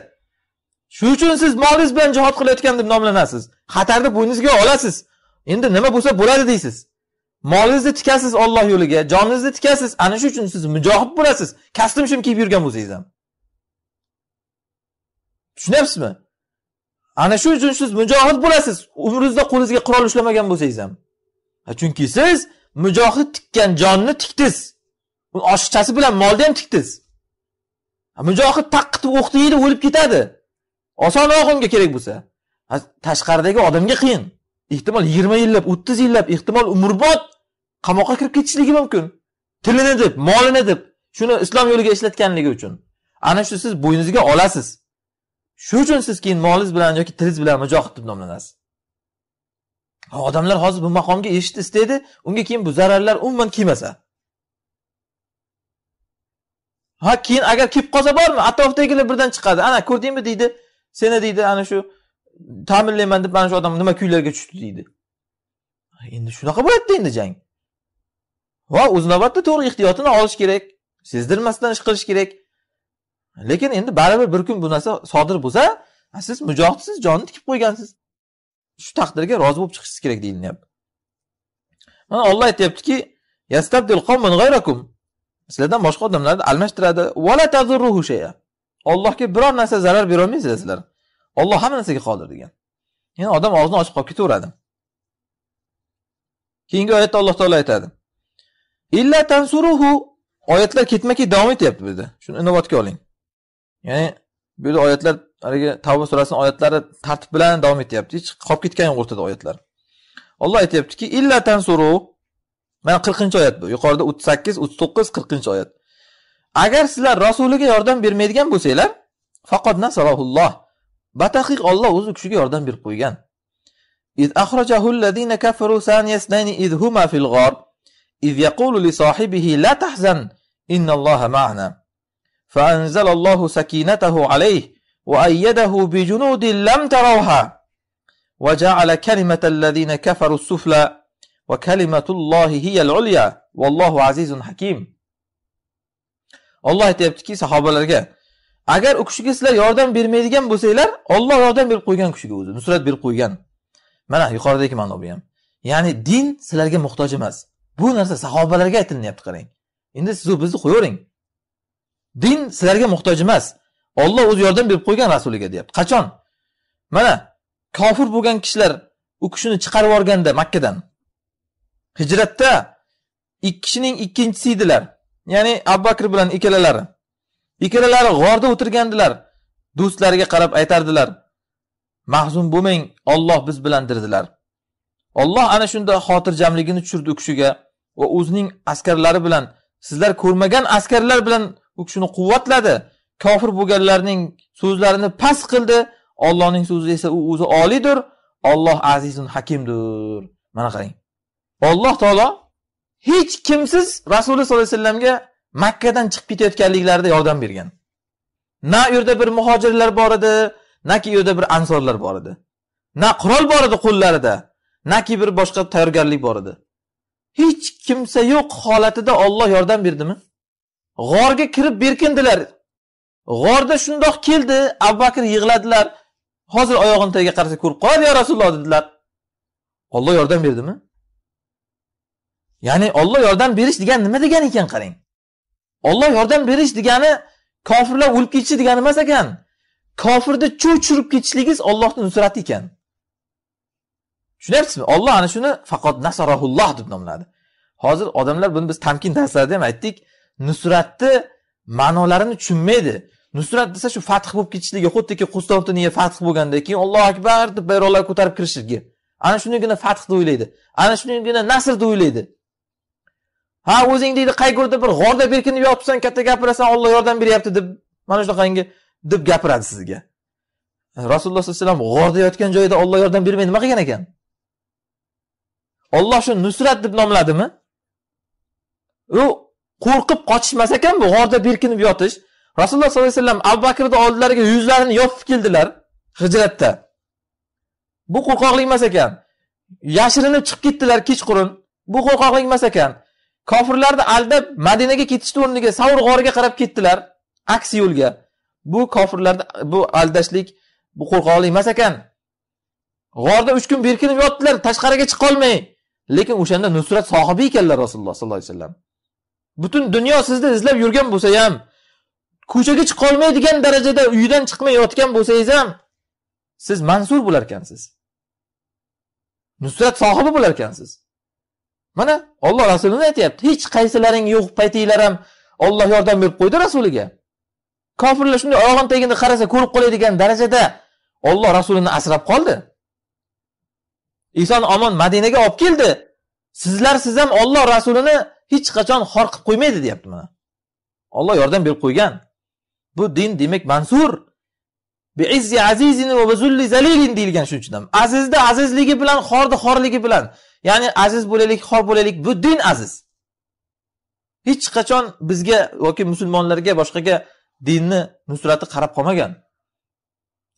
shuning uchun siz molingiz bilan jihod qilayotgan deb nomlanasiz xatarni bo'yningizga olasiz endi nima bo'lsa bo'ladi deysiz molingizni tikasiz Alloh yo'liga, joningizni tikasiz. Ana shu uchun siz mujohid bo'lasiz. kostyum shim kiyib yurgan bo'lsangiz ham. Tushunyapsizmi? Ana shu uchun siz mujohid bo'lasiz. Umringizda qo'lingizga qurol ushlamagan bo'lsangiz ham. Chunki siz mujohid tikkan jonni tikdiz. Oshiqchasi bilan molni ham tikdiz. Mujohid taqqitib o'qni yeydi, o'lib ketadi. Oson unga kerak bo'lsa. Tashqaridagi odamga qiyin. Ehtimol 20 yillab, 30 yillab, ehtimol umrbod qamoqqa kirib ketishligi mumkin tilini deb molini deb shuni islom yo'liga ishlatganligi uchun ana shu siz bo'yningizga olasiz shu uchun siz keyin molingiz bilan yoki tilingiz bilan mujohid deb nomlanasiz odamlar hozir bu maqomga erishishni istaydi unga keyin bu zararlar umuman kelmasa ha keyin agar kelib qolsa bormi atrofdagilar birdan chiqadi ana ko'rdingmi deydi seni deydi ana shu ta'minlayman deb mana shu odam nima kuylarga tushdi deydi endi shunaqa bo'ladida endi jang va o'z navbatida to'g'ri ehtiyotini olish kerak sezdirmasdan ish qilish kerak lekin endi baribir bir kun bu narsa sodir bo'lsa siz mujohidsiz jonni tikib qo'ygansiz shu taqdirga rozi bo'lib chiqishingiz kerak deyilyapti mana olloh aytyaptiki sizlardan boshqa odamlarni almashtiradi ollohga biror narsa zarar berolmaysizlar sizlar olloh hamma narsaga qodir degan ya'ni odam og'zini ochib qolib ketaveradi keyingi oyatda alloh taolo aytadi illa tansuruhu oyatlar ketma-ket davom etyapti bu yerda. Shuni inobatga oling. Ya'ni bu yerda oyatlar haligi Tavba surasining oyatlari tartib bilan davom etyapti. Hech qolib ketgan yo'q o'rtada oyatlar. Alloh aytayaptiki, illa tansuru mana 40-oyat bu. Yuqorida 38, 39, 40-oyat. Agar sizlar rasuliga yordam bermaydigan bo'lsanglar, faqat nasarahulloh. batahiq Alloh o'zi kishiga yordam berib qo'ygan. Iz ahrajahul ladina kafaru saniyasnayn idhuma fil g'or. إذ يقول لصاحبه لا تحزن إن الله معنا فأنزل الله سكينته عليه وأيده بجنود لم تروها وجعل كلمة الذين كفروا السفلى وكلمة الله هي العليا والله عزيز hakim olloh aytyaptiki sahobalarga agar u kishiga sizlar yordam bermaydigan bo'lsanglar olloh yordam berib qo'ygan kishiga o'zi nusrat berib qo'ygan mana yuqoridagi ma'no bu ham ya'ni din sizlarga muhtoj emas bu narsa sahobalarga aytilinyapti qarang endi siz bizni qo'yavering din sizlarga muhtoj emas olloh o'zi yordam berib qo'ygan rasuliga deyapti qachon mana kofir bo'lgan kishilar u kishini chiqarib yuborganda makkadan hijratda ikki kishining ikkinchisi edilar ya'ni abu bakr bilan ikkalalari ikkalalari g'orda o'tirgandilar do'stlariga qarab aytardilar mahzun bo'lmang olloh biz bilan dedilar olloh ana shunda xotirjamligini tushirdi u kishiga va o'zining askarlari bilan sizlar ko'rmagan askarlar bilan u kishini quvvatladi kofir bo'lganlarning so'zlarini past qildi Allohning so'zi esa u o'zi oliydir Alloh azizun hakimdir mana qarang Alloh taolo hech kimsiz rasuli sollallohu alayhi vasallamga Makkadan chiqib ketayotganliklarida yordam bergan na u yerda bir muhojirlar bor edi naki u yerda bir ansorlar bor edi na qurol bor edi qo'llarida naki bir boshqa tayyorgarlik bor edi hech kimsa yo'q holatida Alloh yordam berdimi? G'orga kirib berkindilar. G'orda shundoq keldi, Abu Bakr yig'ladilar. Hozir oyog'ini tagiga qarasa ko'rib qoladi yo Rasululloh dedilar. Alloh yordam berdimi? Ya'ni Alloh yordam berish degan nima degani ekan qarang. Alloh yordam berish degani kofirlar o'lib ketishi degani emas ekan. Kofirni cho'chirib ketishingiz Allohning nusrati ekan. tushunyapsizmi olloh ana shuni faqat nasarahulloh deb nomladi hozir odamlar buni biz tamkin darslarida ham aytdik nusratni ma'nolarini tushunmaydi nusrat desa shu fath bo'lib ketishligi xuddiki qustovni niya fath bo'lgandan keyin ollohu akbar deb bayroqlar ko'tarib kirishligi ana shunigina fath deb o'ylaydi ana shunigina nasr deb o'ylaydi ha o'zing deydi qayg'urda bir g'orda berkinib yotibsan katta gapirasan olloh yordam beryapti deb mana shunaqangi deb gapiradi sizga rasululloh sollallohu alayhi vasallam g'orda yotgan joyida olloh yordam bermay nima qilgan ekan Alloh shu Nusrat deb nomladimi? U qo'rqib qochishmas ekan bu g'orda berkinib yotish. Rasululloh sollallohu alayhi vasallam Abu Bakrni oldilariga yuzlarini yopib keldilar hijratda. Bu qo'rqoqlik emas ekan. Yashirinib chiqib ketdilar kechqurun. Bu qo'rqoqlik emas ekan. Kofirlarni aldab Madinaga ketishni o'rniga Savr g'origa qarab ketdilar, aksi yo'lga. Bu kofirlarni bu aldashlik, bu qo'rqoqlik emas ekan. G'orda 3 kun berkinib yotdilar, tashqariga chiqolmay olmay. lekin o'shanda nusrat sohibi ekanlar rasululloh sollallohu alayhi vasallam butun dunyo sizni izlab yurgan bo'lsa ham ko'chaga chiqolmaydigan darajada uydan chiqmay yotgan bo'lsangiz ham siz mansur bo'lar ekansiz nusrat sohibi bo'lar ekansiz mana olloh rasulini aytyapti hech qaysilaring yo'q paytinglar ham olloh yordam berib qo'ydi rasuliga kofirlar shunday oyog'ini tagini qarasa ko'rib qoladigan darajada olloh rasulini asrab qoldi eson omon Madinaga olib keldi. Sizlar siz ham Alloh rasulini hech qachon xor qilib qo'ymaydi, deyapti mana. Alloh yordam berib qo'ygan. Bu din demak mansur. azizin va deyilgan shuning uchun. Azizni azizligi bilan, xorni xorligi bilan, ya'ni aziz bo'laylik, xor bo'laylik, bu din aziz. Hech qachon bizga yoki musulmonlarga boshqaga dinni nusrati qarab qolmagan.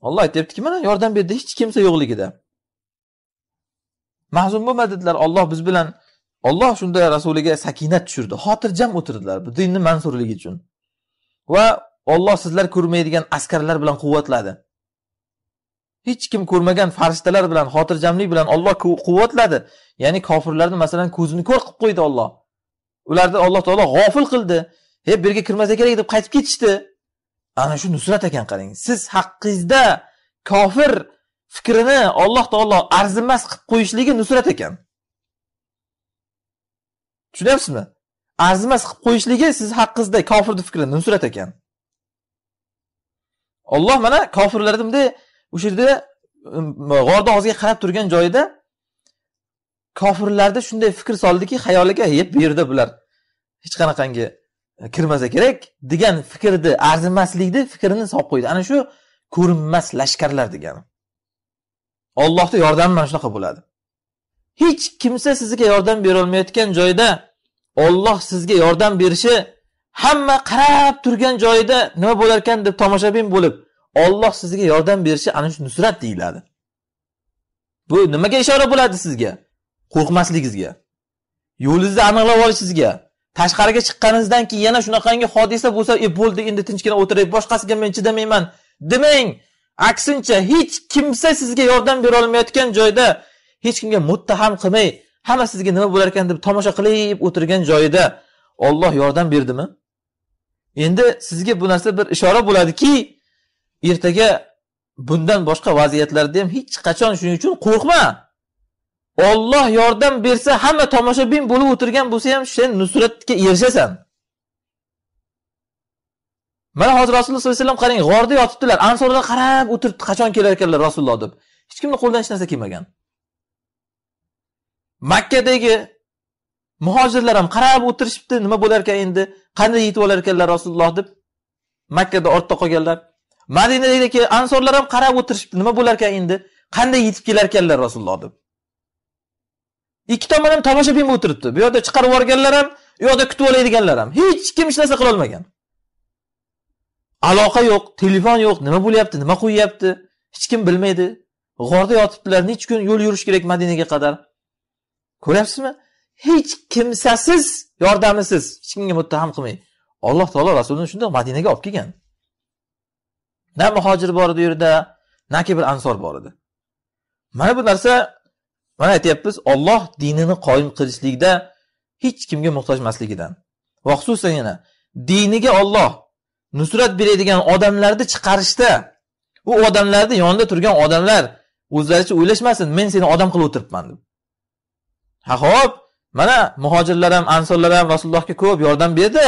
Alloh aytyaptiki mana yordam berdi hech kimsa yo'qligida. mahzun bo'lma dedilar olloh biz bilan olloh shunda rasuliga sakinat tushirdi xotirjam o'tirdilar bu dinni mansurligi uchun va olloh sizlar ko'rmaydigan askarlar bilan quvvatladi hech kim ko'rmagan farishtalar bilan xotirjamlik bilan olloh quvvatladi ya'ni kofirlarni masalan ko'zini ko'r qilib qo'ydi olloh ularni alloh taolo g'ofil qildi he bu yerga kirmasa kerak deb qaytib ketishdi ana shu nusrat ekan qarang siz haqqingizda kofir fikrini Alloh taolo arzimas qilib qo'yishligi nusrat ekan. Tushunyapsizmi? Arzimas qilib qo'yishligi siz haqqingizda kofirni fikri nusrat ekan. Alloh mana kofirlarni bunday o'sha yerda g'orda og'ziga qarab turgan joyida kofirlarda shunday fikr soldiki, xayoliga, "Yeb, bu yerda bular hech qanaqangi e, kirmasa kerak" degan fikrni arzimaslikni fikrini solib qo'ydi. Ana shu ko'rinmas lashkarlar degani. Allohni yordami mana shunaqa bo'ladi. Hech kimsa sizga yordam berolmayotgan joyda Alloh sizga yordam berishi hamma qarab turgan joyida nima bo'lar ekan deb tomoshabin bo'lib Alloh sizga yordam berishi ana shu nusrat deyiladi. Bu nimaga ishora bo'ladi sizga? Qo'rqmasligingizga. Yo'lingizni aniqlab olishingizga. Tashqariga chiqqaningizdan keyin yana shunaqangi hodisa bo'lsa, e bo'ldi, endi tinchgina o'tiray, boshqasiga men chidamayman demang. aksincha hech kimsa sizga yordam bera olmayotgan joyda hech kimga muttaham qilmay hamma sizga nima bo'lar ekan deb tomosha qilib o'tirgan joyida Alloh yordam berdimi endi sizga bu narsa bir ishora bo'ladiki ertaga bundan boshqa vaziyatlarda ham hech qachon shuning uchun qo'rqma Alloh yordam bersa hamma tomoshabin bo'lib o'tirgan bo'lsa ham sen nusratga erishasan Mana hozir Rasululloh sollallohu alayhi vasallam qarang, g'orda yotibdilar. Ansorlar qarab o'tiribdi, qachon kelar ekanlar Rasululloh deb. Hech kimni qo'lidan hech narsa kelmagan. Makkadagi muhojirlar ham qarab o'tirishibdi, nima bo'lar ekan endi? Qanday yetib olar ekanlar Rasululloh deb. Makkada ortda qolganlar. Madinadagi ansorlar ham qarab o'tirishibdi, nima bo'lar ekan endi? Qanday yetib kelar ekanlar Rasululloh deb. Ikki tomon ham tomoshabin o'tiribdi. Bu yerda chiqarib yuborganlar ham, u yerda kutib oladiganlar ham. Hech kim hech narsa qila olmagan. aloqa yo'q telefon yo'q nima bo'lyapti nima qo'yyapti hech kim bilmaydi g'orda yotibdilar necha kun yo'l yurish kerak madinaga qadar ko'ryapsizmi hech kimsasiz yordamisiz hech kimga muttaham qilmay alloh taolo rasulini shundoq madinaga olib kelgan na muhojir bor edi u yerda naki bir ansor bor edi mana bu narsa mana aytyapmiz olloh dinini qoyim qilishlikda hech kimga muhtoj emasligidan va xususan yana diniga olloh nusrat beradigan odamlarni chiqarishda u odamlarni yonida turgan odamlar o'zlaricha o'ylashmasin men seni odam qilib o'tiribman deb ha ho'p mana muhojirlar ham ansorlar ham rasulullohga ko'p yordam berdi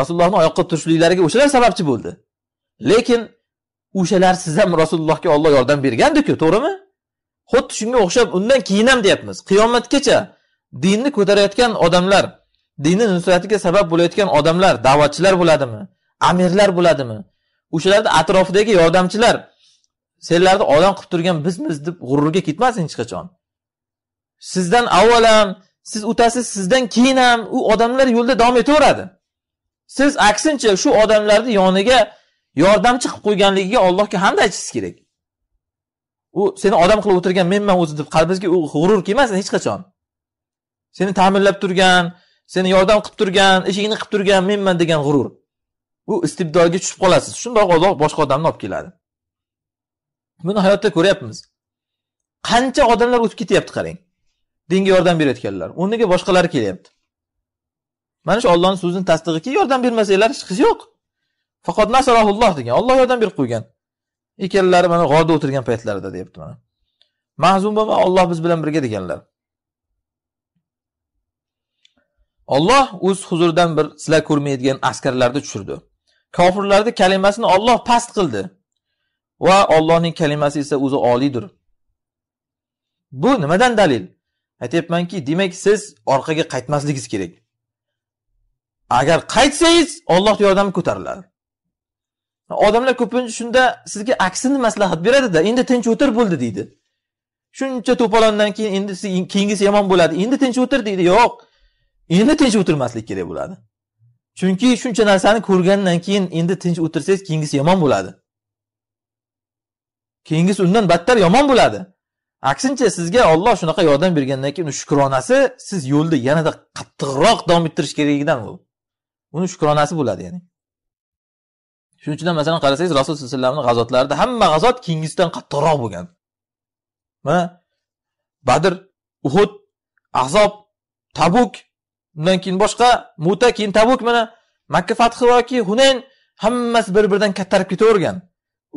rasulullohni oyoqqa turishliklariga o'shalar sababchi bo'ldi lekin siz ham rasulullohga olloh yordam bergandiku to'g'rimi xuddi shunga o'xshab undan keyin ham deyapmiz qiyomatgacha dinni ko'tarayotgan odamlar dinni nusratiga sabab bo'layotgan odamlar da'vatchilar bo'ladimi amirlar bo'ladimi o'shalarni atrofidagi yordamchilar senlarni odam qilib turgan bizmiz deb g'ururga ketmasin hech qachon sizdan avval ham siz o'tasiz sizdan keyin ham u odamlar yo'lda davom etaveradi siz aksincha shu odamlarni yoniga yordamchi qilib qo'yganligiga Allohga hamda aytishingiz kerak u seni odam qilib o'tirgan menman o'zi deb qalbingizga u g'urur kelmasin hech qachon seni ta'minlab turgan seni yordam qilib turgan ishingni qilib turgan menman degan g'urur u istibdolga tushib qolasiz shundoq olloh boshqa odamni olib keladi buni hayotda ko'ryapmiz qancha odamlar o'tib ketyapti qarang dinga yordam berayotganlar o'rniga boshqalari kelyapti mana shu ollohni so'zini tasdig'iki yordam bermasanglar hech qiz yo'q faqat nasarahulloh degan olloh yordam berib qo'ygan ekanlari mana g'orda o'tirgan paytlarida deyapti mana mahzun bo'lma olloh biz bilan birga deganlar olloh o'z huzuridan bir sizlar ko'rmaydigan askarlarni tushirdi kofirlarni kalimasini Alloh past qildi va Allohning kalimasi esa o'zi oliydir. Bu nimadan dalil? aytyapmanki demak siz orqaga qaytmasligingiz kerak. Agar qaytsangiz, Alloh yordami ko'tariladi. Odamlar ko'pincha shunda sizga aksini maslahat beradida endi tinch o'tir bo'ldi deydi. shuncha to'polondan keyin endi keyingisi yomon bo'ladi endi tinch o'tir deydi yo'q endi tinch o'tirmaslik kerak bo'ladi chunki shuncha narsani ko'rgandan keyin endi tinch o'tirsangiz keyingisi yomon bo'ladi keyingisi undan battar yomon bo'ladi aksincha sizga olloh shunaqa yordam bergandan keyin shukronasi siz yo'lni yanada qattiqroq davom ettirish kerakligidan u uni shukronasi bo'ladi ya'ni shuning uchun ham masalan qarasangiz rasululloh sallallohu alayhi vasallamni g'azotlarida hamma g'azot keyingisidan qattiqroq bo'lgan mana badr uhud ahzob tabuk undan keyin boshqa muta keyin tabuk mana makka fathi yoki hunayn hammasi bir biridan kattarib ketavergan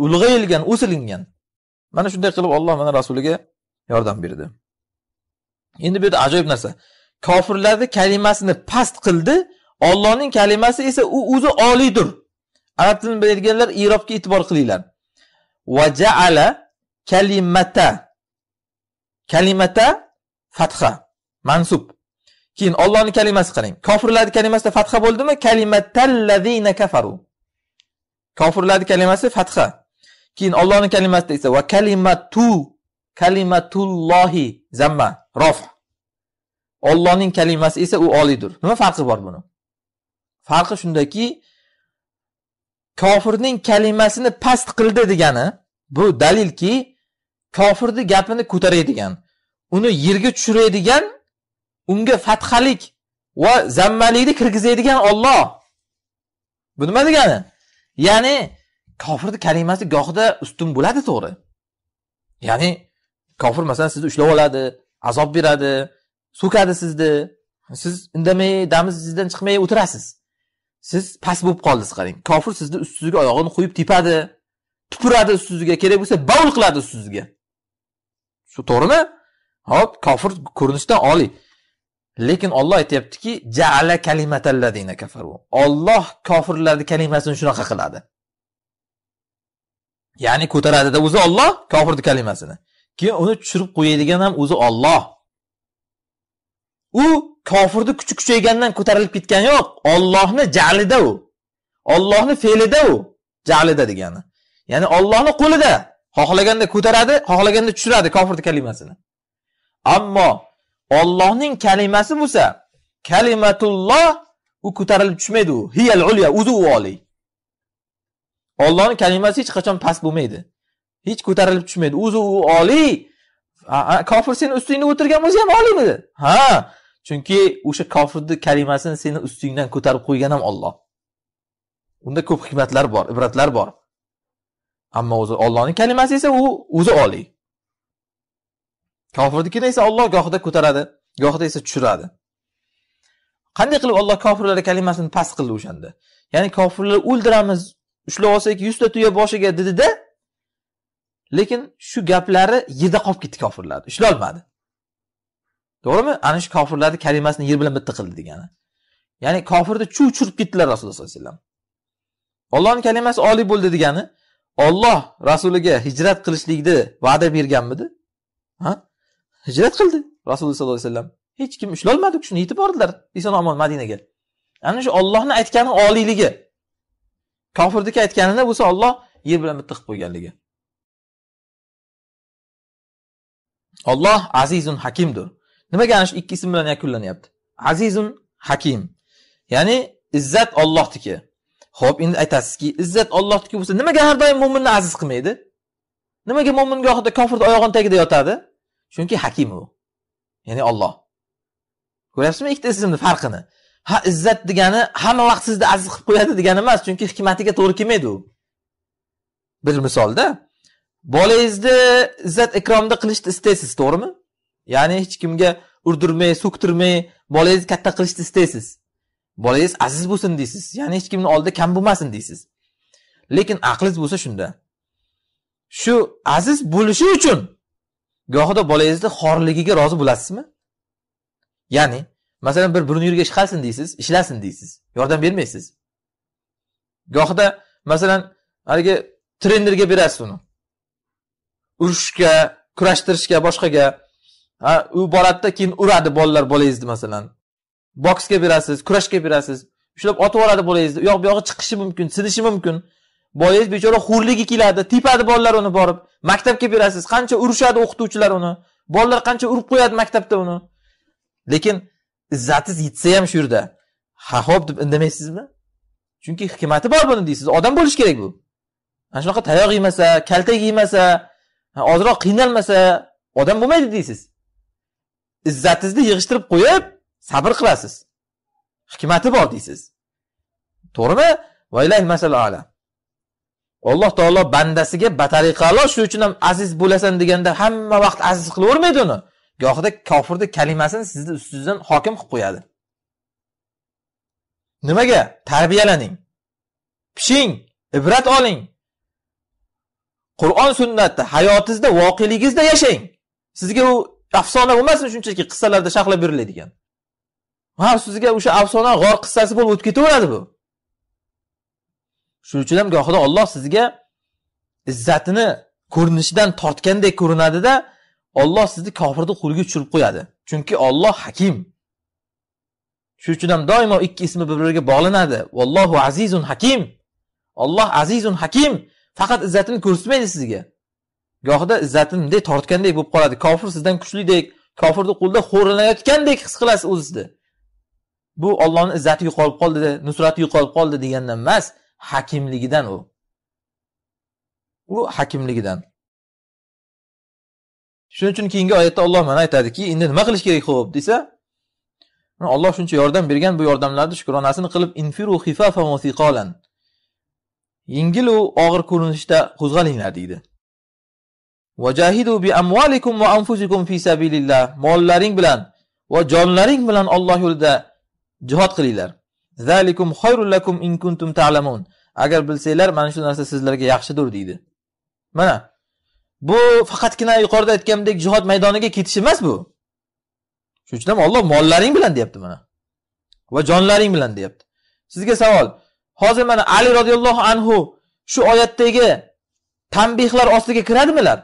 ulg'ayilgan o'silingan mana shunday qilib olloh mana rasuliga yordam berdi endi bu yerda ajoyib narsa kofirlarni kalimasini past qildi ollohning kalimasi esa u o'zi oliydir arab tilini biladiganlar irobga e'tibor qilinglar vajaala jaala kalimata kalimata fatha mansub Keyin Allohning kalimasi qarang. kofirlarni kalimasida fatha bo'ldimi? Kalimatallazina kafaru. kofirlarni kalimasi fatha. Keyin Allohning kalimasida esa va kalimatu kalimatullohi zamma rof. Allohning kalimasi esa u oliydir. Nima farqi bor buni? Farqi shundaki, kofirning kalimasini past qildi degani bu dalilki, kofirni gapini ko'taradigan, uni yerga tushiradigan unga fathalik va zammalikni kirgizadigan Alloh. Bu nima degani? Ya'ni kofirni kalimasi gohida ustun bo'ladi, to'g'ri. Ya'ni kofir masalan sizni ushlab oladi, azob beradi, so'kadi sizni. Siz indamay, sizdan chiqmay o'tirasiz. Siz past bo'lib qoldingiz, qarang. Kofir sizni ustingizga oyog'ini qo'yib tepadi, tupuradi ustingizga, kerak bo'lsa bavul qiladi ustingizga. Shu to'g'rimi? Hop, kofir ko'rinishidan oliy. lekin Alloh aytayaptiki ja'ala kalimatalladina kafaru Alloh kofirlarni kalimasini shunaqa qiladi ya'ni ko'taradida o'zi Alloh kofirni kalimasini keyin uni tushirib qo'yadigan ham o'zi Alloh u kofirni kuchi kuchaygandan ko'tarilib ketgani yo'q Allohni ja'lida u Allohni fe'lida u ja'lida degani ya'ni ollohni qo'lida xohlaganda ko'taradi xohlaganda tushiradi kofirni kalimasini ammo Allohning kalimasi bo'lsa, Kalimatulloh u ko'tarilib tushmaydi u. Hiyal ulya uzu oliy. Allohning kalimasi hech qachon past bo'lmaydi. Hech ko'tarilib tushmaydi. Uzu oliy. Kofir seni ustingda o'tirgan bo'lsa ham oliymi? Ha, chunki o'sha kofirni kalimasini seni ustingdan ko'tarib qo'ygan ham Alloh. Unda ko'p hikmatlar bor, ibratlar bor. Ammo o'zi Allohning kalimasi esa u o'zi oliy. Kofirnikini esa Alloh gohida ko'taradi, gohida esa tushiradi. Qanday qilib Alloh kofirlar kalimasini past qildi o'shanda? Ya'ni kofirlarni o'ldiramiz, ushlab olsak 100 ta tuya boshiga dedida Lekin shu gaplari yida qolib ketdi kofirlarni ushlay To'g'rimi? Ana shu kofirlarni kalimasini yer bilan bitta qildi degani. Ya'ni kofirni chuv churib ketdilar Rasululloh sallallohu alayhi vasallam. Allohning kalimasi oliy bo'ldi degani Alloh rasuliga hijrat qilishlikni va'da berganmidi? Ha? hijrat qildi rasululloh sollallohu alayhi vasallam hech kim ushlolmadi shuni yetib bordilar eson omon madinaga ana shu ollohni aytgani oliyligi kofirniki aytganini bo'lsa olloh yer bilan bitta qilib qo'yganligi olloh azizun hakimdir nimaga ana shu ikki ism bilan yakunlanyapti azizun hakim ya'ni izzat ollohniki ho'p endi aytasizki izzat ollohniki bo'lsa nimaga har doim mo'minni aziz qilmaydi nimaga mo'min gohida kofirni oyog'ini tagida yotadi chunki hakim u ya'ni olloh ko'ryapsizmi ikkita ismni farqini ha izzat degani hamma vaqt sizni aziz qilib qo'yadi degani emas chunki hikmatiga to'g'ri kelmaydi u bir misolda bolangizni izzat ikromda qilishni istaysiz to'g'rimi ya'ni hech kimga urdirmay so'ktirmay bolangizni katta qilishni istaysiz bolangiz aziz bo'lsin deysiz ya'ni hech kimni oldida kam bo'lmasin deysiz lekin aqlingiz bo'lsa shunda shu aziz bo'lishi uchun gohida bolangizni xorligiga rozi bo'lasizmi ya'ni masalan bir burun yurga ish qilsin deysiz ishlasin deysiz yordam bermaysiz gohida masalan haligi trenerga berasiz uni urushga kurashtirishga boshqaga ha u boradida keyin uradi bolalar bolangizni masalan boksga berasiz kurashga berasiz ushlab otib yuboradi bolangizni u yoq bu yog'i chiqishi mumkin sinishi mumkin boyagi bechora xo'rligi keladi tepadi bolalar uni borib maktabga berasiz qancha urishadi o'qituvchilar uni bolalar qancha urib qo'yadi maktabda uni lekin izzatingiz yetsa ham shu yerda ha ho'p deb indamaysizmi chunki hikmati bor buni deysiz odam bo'lishi kerak bu ana shunaqa tayoq yemasa kaltak yemasa ozroq qiynalmasa odam bo'lmaydi deysiz izzatingizni yig'ishtirib qo'yib sabr qilasiz hikmati bor deysiz to'g'rimi alloh taolo bandasiga batariqalo shu uchun ham aziz bo'lasan deganda hamma vaqt aziz qilavermaydi uni gohida kofirni kalimasini sizni ustingizdan hokim qilib qo'yadi nimaga tarbiyalaning pishing ibrat oling qur'on sunnatni hayotingizda voqeligingizda yashang sizga u afsona bo'lmasin shunchaki qissalarda sharhlab beriladigan ha sizga o'sha afsona g'or qissasi bo'lib o'tib ketaveradi bu shuning uchun ham gohida Alloh sizga izzatini ko'rinishidan tortgandek ko'rinadida Alloh sizni kofirni qo'liga tushirib qo'yadi chunki Alloh hakim shuning uchun ham doimo ikki ismi bir biriga bog'lanadi vallohu azizun hakim Alloh azizun hakim faqat izzatini ko'rsatmaydi sizga gohida bunday tortgandek bo'lib qoladi kofir sizdan kuchlidek kofirni qo'lida xo'rlanayotgandek his qilasiz o'zizni bu Allohning izzati yo'qolib qoldi nusrati yo'qolib qoldi degandan emas hakimligidan u u hakimligidan shuning uchun keyingi oyatda olloh mana aytadiki endi nima qilish kerak ho'p desa olloh shuncha yordam bergan bu yordamlarni shukronasini qilib infiru yengilu og'ir ko'rinishda qo'zg'alinglar deydi vajahidu bi amvalikum va anfusikum fi sabilillah mollaring bilan va jonlaring bilan Alloh yo'lida jihod qilinglar zalikum khayrul lakum in kuntum ta'lamun agar bilsanglar mana shu narsa sizlarga yaxshidir deydi mana bu faqatgina yuqorida aytganimdek jihod maydoniga ketish emas bu shuning uchun ham olloh mollaring bilan deyapti mana va jonlaring bilan deyapti sizga savol hozir mana ali roziyallohu anhu shu oyatdagi tanbehlar ostiga kiradimilar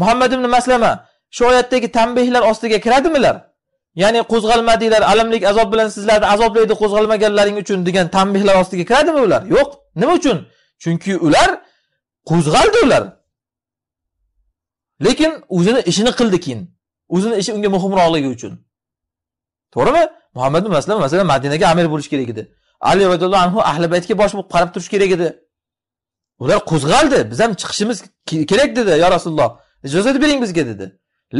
muhammad ibn maslama shu oyatdagi tanbehlar ostiga kiradimilar ya'ni qo'zg'almadinglar alamlik azob bilan sizlarni azoblaydi qo'zg'almaganlaring uchun degan tanbehlar ostiga kiradimi ular yo'q nima uchun chunki ular qo'zg'aldi ular lekin o'zini ishini qildi keyin o'zini ishi unga muhimroqligi uchun to'g'rimi muhammad maslam masalan madinaga amir bo'lish kerak edi ali roziyallohu anhu ahli baytga bosh bo'lib qarab turish kerak edi ular qo'zg'aldi biz ham chiqishimiz kerak dedi yo rasululloh ijozat bering bizga dedi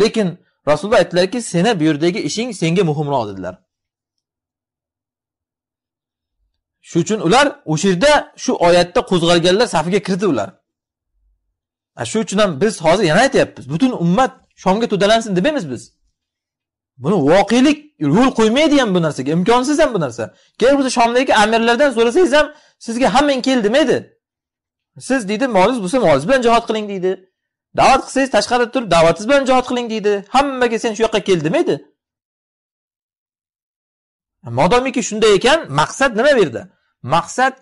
lekin rasululloh aytdilarki seni bu yerdagi ishing senga muhimroq dedilar shuning uchun ular o'sha yerda shu oyatda qo'zg'alganlar safiga kirdi ular shu uchun ham biz hozir yana aytyapmiz butun ummat shomga to'dalansin demaymiz biz buni voqelik yo'l qo'ymaydi ham bu narsaga imkonsiz ham bu narsa keyin bo'lsa shomdagi amirlardan so'rasangiz ham sizga hammang kel demaydi siz deydi moliz bo'lsa moliz bilan jihod qiling deydi da'vat qilsangiz tashqarida turib da'vatingiz bilan jihod qiling deydi hammaga sen shu yoqqa kel demaydi modomiki shunday ekan maqsad nima bu yerda maqsad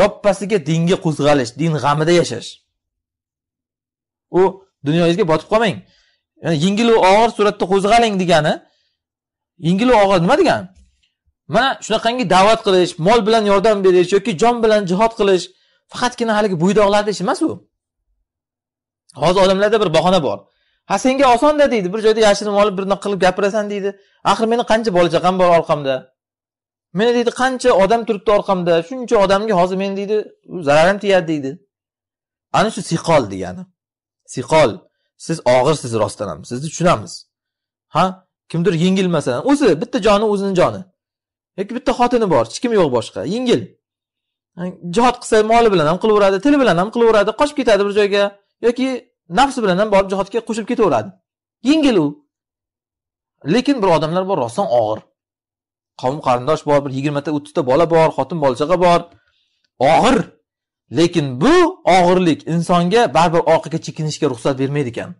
yoppasiga dinga qo'zg'alish din g'amida yashash u dunyoyingizga botib qolmang yengil yengilu og'ir suratda qo'zg'aling degani yengilu og'ir nima degani mana shunaqangi da'vat qilish mol bilan yordam berish yoki jon bilan jihod qilish faqatgina haligi bo'ydoqlarni ishi emas u hozir odamlarda bir bahona bor ha senga osonda deydi bir joyda yashirinib olib bir qilib gapirasan deydi axir meni qancha bola chaqam bor orqamda meni deydi qancha odam turibdi orqamda shuncha odamga hozir meni deydi zararim tegadi deydi ana shu siqol degani siqol siz og'irsiz rostdan ham sizni tushunamiz ha kimdir yengil masalan o'zi bitta joni o'zini joni yoki bitta xotini bor hech kimi yo'q boshqa yengil jihod qilsa moli bilan ham qilaveradi tili bilan ham qilaveradi qochib ketadi bir joyga yoki nafs bilan ham borib jihodga qo'shilib ketaveradi yengil u lekin bir odamlar bor rostdan og'ir qavm qarindosh bor bir yigirmata o'ttizta bola bor xotin bola chaqa bor og'ir lekin bu og'irlik insonga baribir orqaga chekinishga ruxsat bermaydi ekan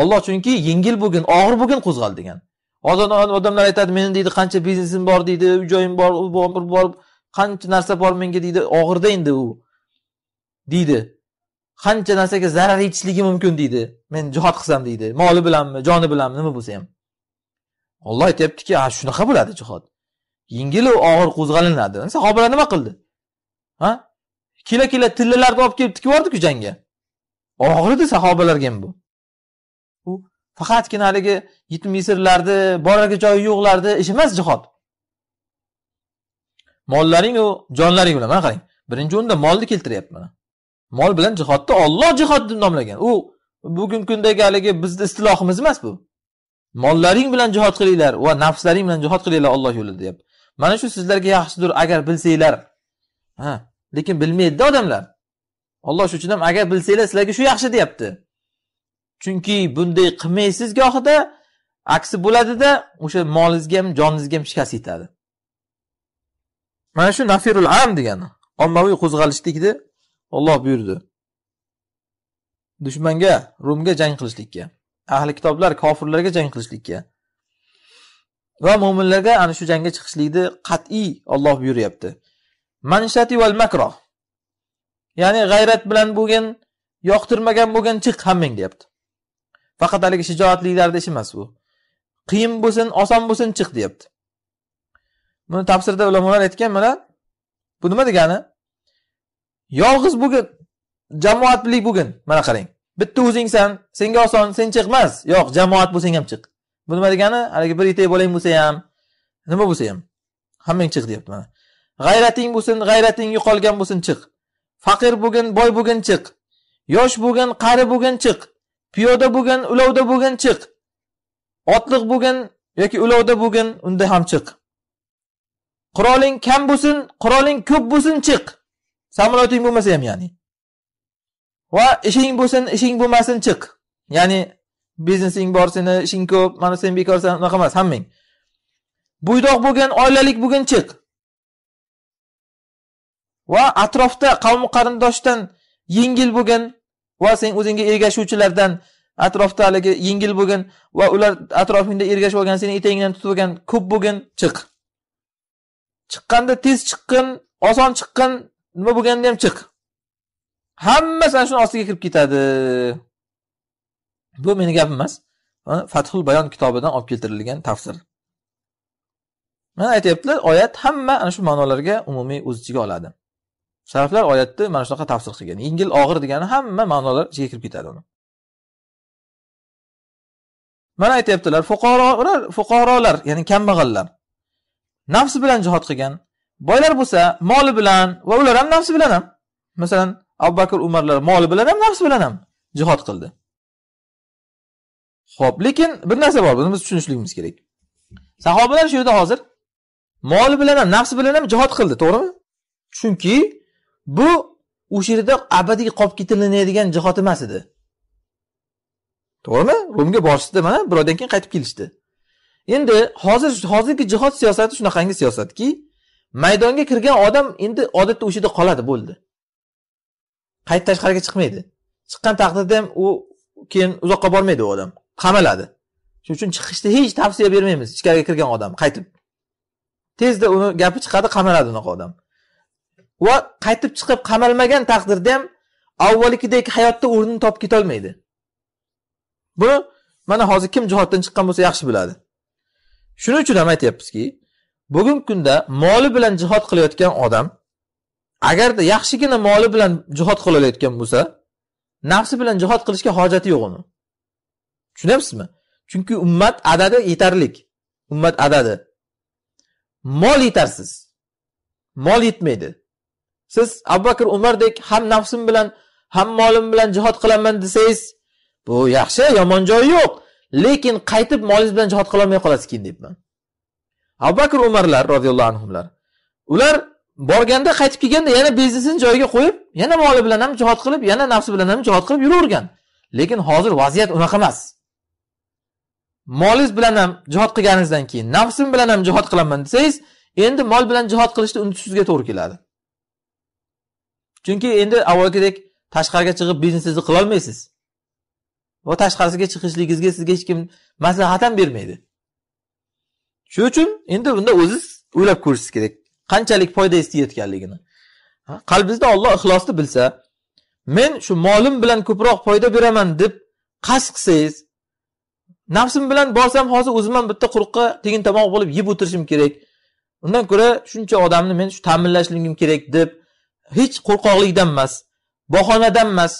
olloh chunki yengil bo'lgin og'ir bo'lgin qo'zg'al degan hozir odamlar aytadi meni deydi qancha biznesim bor deydi uy joyim bor u bor bu bor qancha narsa bor menga deydi og'irda endi u deydi qancha narsaga zarar yetishligi mumkin deydi men jihod qilsam deydi moli bilanmi joni bilanmi nima bo'lsa ham olloh aytyaptiki a shunaqa bo'ladi jihod yengilu og'ir qo'zg'alinadi sahobalar nima qildi ha kela kela tillalarni olib kelib tikib yubordiku jangga og'ir edi sahobalarga ham bu u faqatgina haligi yetim yesirlarni borarga joyi yo'qlarni ish emas jihod mollaringu jonlaring bilan mana qarang birinchi o'rinda molni keltiryapti mana mol bilan jihodni Alloh jihod deb nomlagan. U bugungi kundagi haligi bizning istilohimiz emas bu. Mollaring bilan jihod qilinglar va nafslaring bilan jihod qilinglar Alloh yo'lida deyapti. Mana shu sizlarga yaxshidir agar bilsanglar. Ha, lekin bilmaydi odamlar. Alloh shuning uchun ham agar bilsanglar sizlarga shu yaxshi deyapti. Chunki bunday qilmaysiz gohida aksi bo'ladida o'sha molingizga ham joningizga ham shikast yetadi. Mana shu nafirul am degani ommaviy qo'zg'alishlikni Alloh buyurdi: dushmanga, Rumga jang qilishlikka, ahli kitoblar kofirlarga jang qilishlikka va mu'minlarga ana shu jangga chiqishlikni qat'iy Alloh buyuryapti. Manshati val makro. Ya'ni g'ayrat bilan bo'lgin yoqtirmagan bo'lgin chiq hammang deyapti. Faqat haligi shijoatliklarda ish emas bu. Qiyin bo'lsin, oson bo'lsin chiq deyapti. Buni tafsirda ulamolar aytgan mana bu nima degani? yolg'iz bugun jamoatlik birlik bugun mana qarang bitta o'zingsan senga oson sen chiq emas yo'q jamoat bo'lsang ham chiq bu nima degani haligi bir yetak bolang bo'lsa ham nima bo'lsa ham hammang chiq deyapti mana g'ayrating bo'lsin g'ayrating yo'qolgan bo'lsin chiq faqir bo'lgin boy bo'lgin chiq yosh bo'lgin qari bo'lgin chiq piyoda bo'lgin ulovda bo'lgin chiq otliq bo'lgin yoki ulovda bo'lgin unda ham chiq quroling kam bo'lsin quroling ko'p bo'lsin chiq samolyoting bo'lmasa ham ya'ni va ishing bo'lsin ishing bo'lmasin chiq ya'ni biznesing bor seni ishing ko'p mana sen bekorsan unaqa emas hammang bo'ydoq bo'lgin oilalik bo'lgin chiq va atrofda qavm qarindoshdan yengil bo'lgin va sen o'zingga ergashuvchilardan atrofda haligi yengil bo'lgin va ular atrofingda ergashib olgan seni etagingdan tutib olgan ko'p bo'lgin chiq chiqqanda tez chiqqin oson chiqqin nima bo'lganda ham chiq hammasi ana shuni ostiga kirib ketadi bu meni gapim emas fathul bayon kitobidan olib keltirilgan tafsir mana aytyaptilar oyat hamma ana shu ma'nolarga umumiy o'z ichiga oladi saraflar oyatni mana shunaqa tafsir qilgan yengil og'ir degani hamma ma'nolar ichiga kirib ketadi uni mana aytyaptilar fuqarolar ya'ni kambag'allar nafs bilan jihod qilgan boylar bo'lsa moli bilan va ular ham nafsi bilan ham masalan abu bakr umarlar moli bilan ham nafsi bilan ham jihod qildi ho'p lekin bir narsa bor buni biz tushunishligimiz kerak sahobalar shu yerda hozir moli bilan ham nafsi bilan ham jihod qildi to'g'rimi chunki bu o'sha yerda abadiy qolib ketilinadigan jihod emas edi to'g'rimi rumga borishdi mana bir oydan keyin qaytib kelishdi endi hozir hozirgi jihod siyosati shunaqangi siyosatki maydonga kirgan odam endi odatda o'sha yerda qoladi bo'ldi qayta tashqariga chiqmaydi chiqqan taqdirda ham u keyin uzoqqa bormaydi u odam qamaladi shuning uchun chiqishni hech tavsiya bermaymiz ichkariga kirgan odam qaytib tezda uni gapi chiqadi qamaladi unaqa odam va qaytib chiqib qamalmagan taqdirda ham avvalgidek hayotda o'rnini topib ketolmaydi buni mana hozir kim jihoddan chiqqan bo'lsa yaxshi biladi shuning uchun ham aytyapmizki bugungi kunda moli bilan jihod qilayotgan odam agarda yaxshigina moli bilan jihod qilolayotgan bo'lsa nafsi bilan jihod qilishga hojati yo'q uni tushunyapsizmi chunki ummat adadi yetarlik ummat adadi mol yetarsiz mol yetmaydi siz abu bakr umardek ham nafsim bilan ham molim bilan jihod qilaman desangiz bu yaxshi yomon joyi yo'q lekin qaytib molingiz bilan jihod qilolmay qolasiz keyin deyapman abu bakr umarlar roziyallohu anhular ular borganda qaytib kelganda yana biznesini joyiga qo'yib yana moli bilan ham jihod qilib yana nafsi bilan ham jihod qilib yuravergan lekin hozir vaziyat unaqa emas molingiz bilan ham jihod qilganingizdan keyin nafsim bilan ham jihod qilaman desangiz endi mol bilan jihod qilishni unutishingizga to'g'ri keladi chunki endi avvalgidek tashqariga chiqib biznesingizni qilolmaysiz va tashqarisiga chiqishligingizga sizga hech kim maslahat ham bermaydi shuning uchun endi bunda o'ziz o'ylab ko'rishingiz kerak qanchalik foyda yetganligini qalbingizda olloh ixlosni bilsa men shu molim bilan ko'proq foyda beraman deb qasd qilsangiz nafsim bilan borsam hozir o'zim ham bitta quruqqa tegin tomoq bo'lib yeb o'tirishim kerak undan ko'ra shuncha odamni men shu ta'minlashligim kerak deb hech qo'rqoqlikdan emas bahonadan emas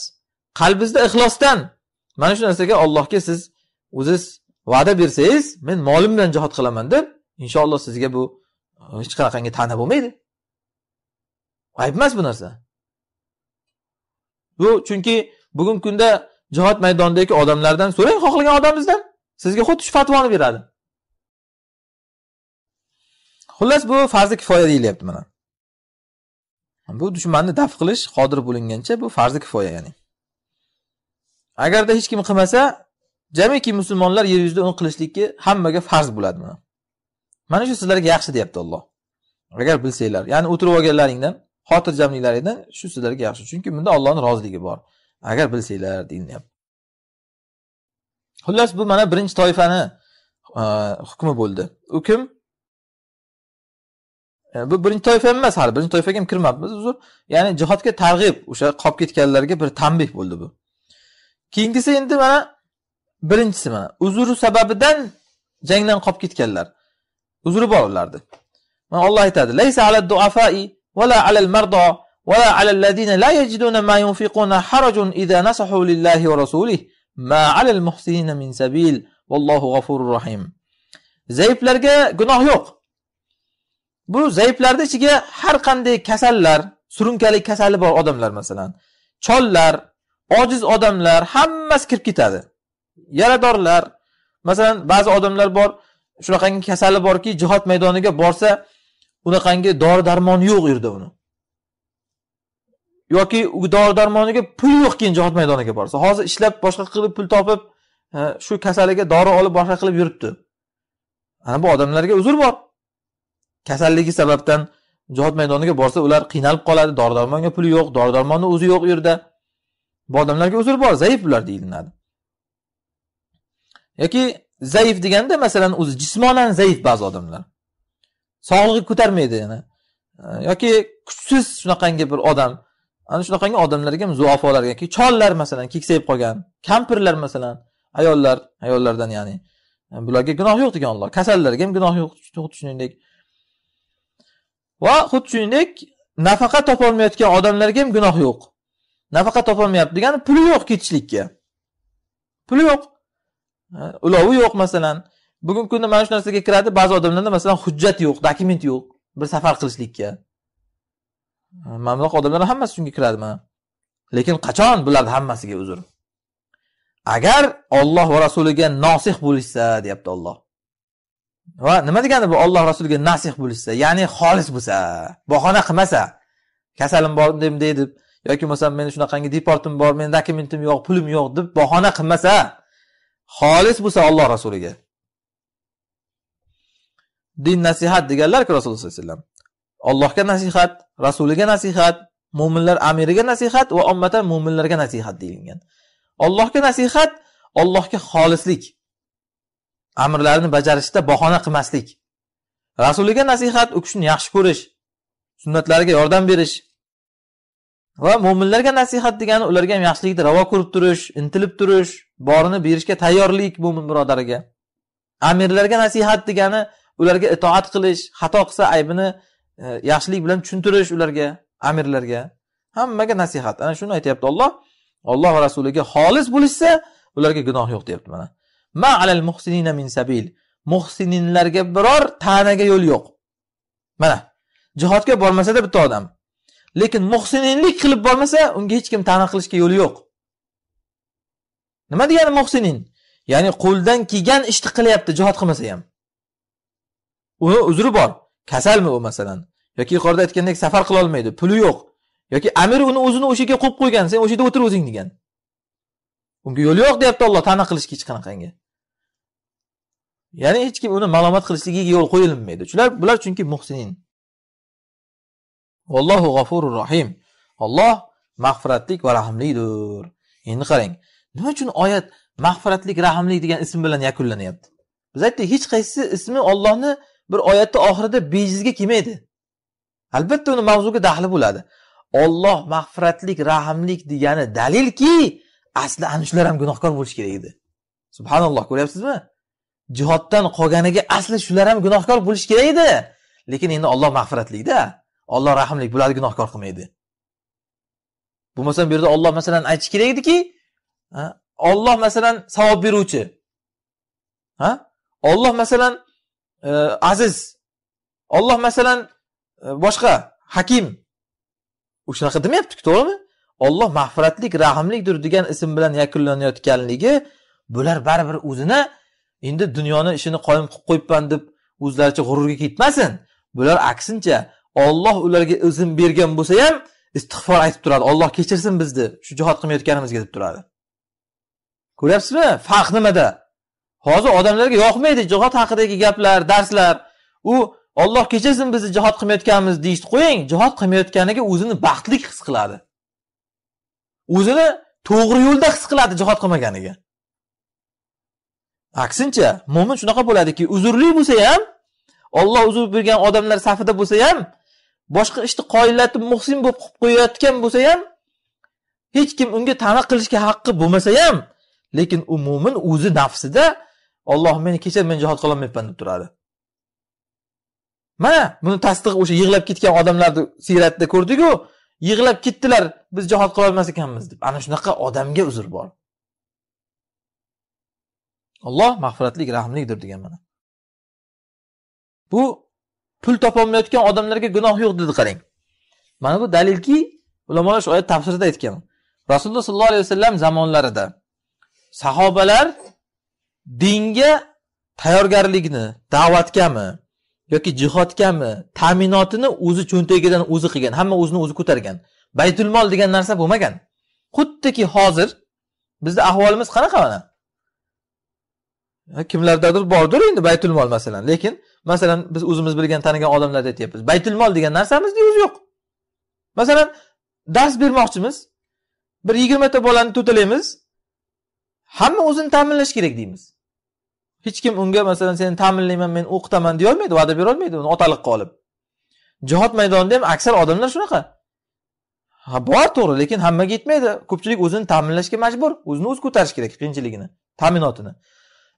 qalbingizda ixlosdan mana shu narsaga allohga siz o'ziz va'da bersangiz men molim bilan jihod qilaman deb inshaalloh sizga bu e, hech qanaqangi ta'na bo'lmaydi ayb emas bu narsa bu chunki bugungi kunda jihod maydonidagi odamlardan so'rang xohlagan odamingizdan sizga xuddi shu fatvoni beradi xullas bu farzi kifoya deyilyapti mana bu dushmanni daf qilish qodir bo'lingancha bu farzi kifoya ya'ni agarda hech kim qilmasa jamiki musulmonlar yer yuzida uni qilishlikki hammaga farz bo'ladi mana mana shu sizlarga yaxshi deyapti Alloh agar bilsanglar ya'ni o'tirib olganlaringdan xotirjamliklaringdan shu sizlarga yaxshi chunki bunda Allohning roziligi bor agar bilsanglar deyilyapti xullas bu mana birinchi toifani e, hukmi bo'ldi u kim e, bu birinchi toifa emas hali birinchi toifaga ham kirmabmiz uzr ya'ni jihodga targ'ib o'sha qolib ketganlarga bir tanbeh bo'ldi bu keyingisi endi mana birinchisi mana uzuri sababidan jangdan qolib ketganlar uzri bor ularni mana olloh aytadi laysa ala duafai vala alal mardo ولا la yajiduna ma yunfiquna harajun ينفقون حرج lillahi va rasulih ma ala al المحسنين min sabil والله غفور رحيم zaiflarga gunoh yo'q bu zaiflarni ichiga har qanday kasallar surunkali kasali bor odamlar masalan chollar ojiz odamlar hammasi kirib ketadi yaradorlar masalan ba'zi odamlar bor shunaqangi kasali borki jihod maydoniga borsa unaqangi dori darmoni yo'q u yerda uni yoki u dori darmoniga pul yo'q keyin jihod maydoniga borsa hozir ishlab boshqa qilib pul topib shu kasaliga dori olib boshqa qilib yuribdi ana bu odamlarga uzr bor kasalligi sababdan jihod maydoniga borsa ular qiynalib qoladi dori darmonga puli yo'q dori darmonni o'zi yo'q u yerda bu odamlarga uzr bor zaif ular deyilinadi yoki zaif deganda masalan o'zi jismonan zaif ba'zi odamlar sog'lig'i ko'tarmaydi yana e, yoki kuchsiz shunaqangi bir odam ana shunaqangi odamlarga zuofolarga yoki chollar masalan keksayib qolgan kampirlar masalan ayollar ayollardan ya'ni e, bularga gunoh yo'q degan olloh kasallarga ham gunoh yo'q xuddi shuningdek va xuddi shuningdek nafaqa topolmayotgan odamlarga ham gunoh yo'q nafaqa topolmayapti degani puli yo'q ketishlikka puli yo'q ulovi yo'q masalan bugungi kunda mana shu narsaga kiradi ba'zi odamlarda masalan hujjat yo'q dokument yo'q bir safar qilishlikka mana bunaqa odamlar hammasi shunga kiradi mana lekin qachon bularni hammasiga uzr agar olloh va rasuliga nosih bo'lishsa deyapti olloh va nima degani bu olloh rasuliga nasih bo'lishsa ya'ni xolis bo'lsa bahona qilmasa kasalim bor deb yoki bo'lmasam meni shunaqangi deportim bor meni dokumentim yo'q pulim yo'q deb bahona qilmasa xolis bo'lsa Alloh rasuliga din nasihat deganlarku rasululloh sallallohu alayhi vasallam allohga nasihat rasuliga nasihat mo'minlar amiriga nasihat va ummatan mo'minlarga nasihat deyilgan allohga nasihat allohga xolislik amrlarini bajarishda bahona qilmaslik rasuliga nasihat u kishini yaxshi ko'rish sunnatlariga yordam berish va mo'minlarga nasihat degani ularga ham yaxshilikni ravo ko'rib turish intilib turish borini berishga tayyorlik mo'min birodarga amirlarga nasihat degani ularga itoat qilish xato qilsa aybini e, yaxshilik bilan tushuntirish ularga amirlarga hammaga nasihat ana shuni aytyapti olloh olloh rasuliga xolis bo'lishsa ularga gunoh yo'q deyapti mana ma alal muhsinina min sabil muhsininlarga biror ta'naga yo'l yo'q mana jihodga bormasada bitta odam lekin muhsininlik qilib bormasa unga hech kim ta'na qilishga yo'li yo'q Nima degani Muhsinin? Ya'ni qo'ldan kelgan ishni qilyapti, jihad qilmasa ham. Uni uzri bor. Kasalmi u masalan? Yoki yuqorida aytgandek safar qila olmaydi, puli yo'q. Yoki amir uni o'zini o'sha yerga qo'yib qo'ygan, sen o'sha yerda o'tir o'zing degan. Unga yo'l yo'q deyapti Alloh, ta'na qilishga hech qanaqangi. Ya'ni hech kim uni ma'lumot qilishligiga yo'l qo'yilmaydi. Shular bular chunki muhsinin. Vallohu g'afurur rahim. Alloh mag'firatlik va rahimlidir. Endi qarang, nima uchun oyat mag'firatlik rahmlik degan ism bilan yakunlanyapti biz aytdik hech qaysi ismi ollohni bir oyatni oxirida bejizga kelmaydi albatta uni mavzuga daxli bo'ladi olloh mag'firatlik rahmlik degani dalilki asli ana shular ham gunohkor bo'lishi kerak edi subhanalloh ko'ryapsizmi jihoddan qolganiga asli shular ham gunohkor bo'lishi kerak edi lekin endi olloh mag'firatlikda olloh rahmlik bularni gunohkor qilmaydi bo'lmasam bu yerda olloh masalan aytishi kerak ediki olloh masalan savob beruvchi ha olloh masalan e, aziz olloh masalan e, boshqa hakim o'shunaqa shunaqa demayaptiku to'g'rimi olloh mag'firatlik rahmlikdir degan ism bilan yakunlanayotganligi bular baribir o'zini endi dunyoni ishini qoyim qilib qo'yibman deb o'zlaricha g'ururga ketmasin bular aksincha olloh ularga izn bergan bo'lsa ham istig'for aytib turadi olloh kechirsin bizni shu jihod qilmayotganimizga deb turadi ko'ryapsizmi farq nimada hozir odamlarga yoqmaydi jihod haqidagi gaplar darslar u olloh kechirsin bizni jihod qilmayotganmiz deyishni qo'ying jihod qilmayotganiga o'zini baxtli his qiladi o'zini to'g'ri yo'lda his qiladi jihod qilmaganiga aksincha mo'min shunaqa bo'ladiki uzrli bo'lsa ham olloh uzr bergan odamlar safida bo'lsa ham boshqa ishni işte, qoyillati muhsin bo'lib qilib qo'yayotgan bo'lsa ham hech kim unga tana qilishga haqqi bo'lmasa ham lekin u mo'min o'zi nafsida Alloh meni kechir men jihod qilolmayapman deb turadi mana buni tasdiq o'sha yig'lab ketgan odamlarni siyratida ko'rdiku yig'lab ketdilar biz jihod qilolmas ekanmiz deb ana shunaqa odamga uzr bor Alloh mag'firatlik rahmlikdir degan mana bu pul topolmayotgan odamlarga gunoh yo'q dedi qarang mana bu dalilki ulamolar shu oyat tafsirida aytgan rasululloh sollallohu alayhi vasallam zamonlarida sahobalar dinga tayyorgarlikni da'vatgami yoki jihodgami ta'minotini o'zi cho'ntagidan o'zi qilgan hamma o'zini o'zi ko'targan baytul mol degan narsa bo'lmagan xuddiki hozir bizni ahvolimiz qanaqa mana kimlardadir bordir endi baytul mol masalan lekin masalan biz o'zimiz bilgan tanigan odamlarni aytyapmiz baytul mol degan narsamizni o'zi yo'q masalan dars bermoqchimiz bir yigirmata bolani to'talaymiz hamma o'zini ta'minlash kerak deymiz hech kim unga masalan seni ta'minlayman men o'qitaman deyolmaydi va'da berolmaydi uni otaliqqa olib jihod maydonida ham aksar odamlar shunaqa ha bor to'g'ri lekin hammaga yetmaydi ko'pchilik o'zini ta'minlashga majbur o'zini o'zi ko'tarish kerak qiyinchiligini ta'minotini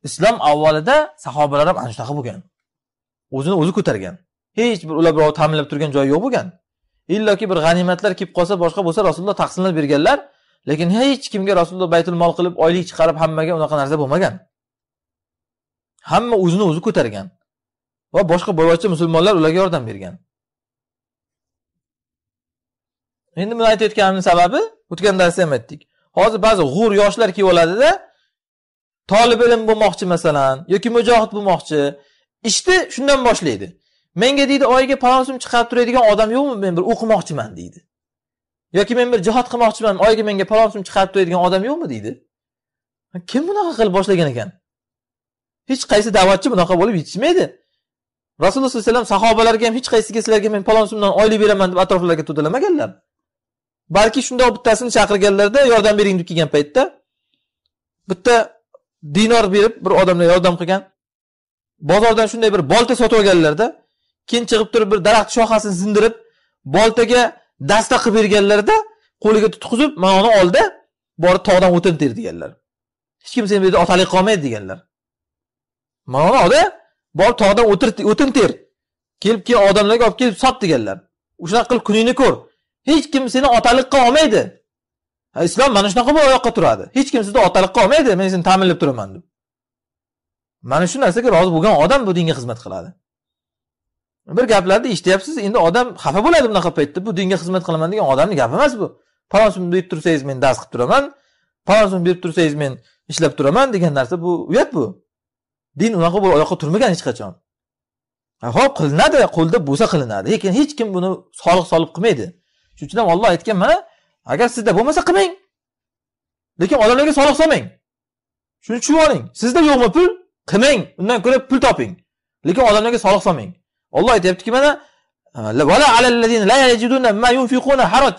islom avvalida sahobalar ham ana shunaqa bo'lgan o'zini o'zi ko'targan hech bir ular birov ta'minlab turgan joyi yo'q bo'lgan illoki bir g'animatlar kelib qolsa boshqa bo'lsa rasululloh taqsimlab berganlar lekin hech kimga rasululloh baytul mol qilib oylik chiqarib hammaga unaqa narsa bo'lmagan hamma o'zini o'zi ko'targan va boshqa boyvachcha musulmonlar ularga yordam bergan endi buni aytayotganimni sababi o'tgan darsda ham aytdik hozir ba'zi g'ur yoshlar kelib oladida tolib ilm bo'lmoqchi masalan yoki mujohid bo'lmoqchi ishni shundan boshlaydi menga deydi oyiga palon so'm chiqarib turadigan odam yo'qmi men bir o'qimoqchiman deydi yoki men bir jihod qilmoqchiman oyiga menga palon chiqarib turadigan odam yo'qmi deydi kim bunaqa qilib boshlagan ekan hech qaysi da'vatchi bunaqa bo'lib yetishmaydi rasululloh sallallohu alayhi vasallam sahobalarga ham hech qaysiga sizlarga men palon sumdan oylik beraman deb atroflarga to'dalamaganlar balki shundoq bittasini chaqirganlarda yordam bering deb kelgan paytda bitta dinor berib bir odamga yordam qilgan bozordan shunday bir bolta sotib olganlarda keyin chiqib turib bir daraxt shoxasini sindirib boltaga dasta qilib berganlarda qo'liga tutqizib mana uni olda borib tog'dan o'tin ter deganlar hech kim seni bu yerda otalik qilolmaydi deganlar mana uni olda borib tog'dan o'tin ter kelib keyin odamlarga olib kelib sot deganlar shunaqa qilib kuningni ko'r hech kim seni otalik qila olmaydi islom mana shunaqa bo'lib oyoqqa turadi hech kim sizni otalik qila olmaydi men seni ta'minlab turaman deb mana shu narsaga rozi bo'lgan odam bu dinga xizmat qiladi bir gaplarni eshityapsiz endi odam xafa bo'ladi bunaqa paytda bu dinga xizmat qilaman degan odamni gapi emas bu palon so'm berib tursangiz men dars qilib turaman palon so'm berib tursangiz men ishlab turaman degan narsa bu uyat bu din unaqa bo'lib oyoqqa turmagan hech qachon ho'p qilinadi qo'lda bo'lsa qilinadi lekin hech kim buni soliq solib qilmaydi shuning uchun ham olloh aytgan mana agar sizda bo'lmasa qilmang lekin odamlarga soliq solmang shuni tushunib oling sizda yo'qmi pul qilmang undan ko'ra pul toping lekin odamlarga soliq solmang Alloh aytyaptiki mana alallazina la yajiduna haraj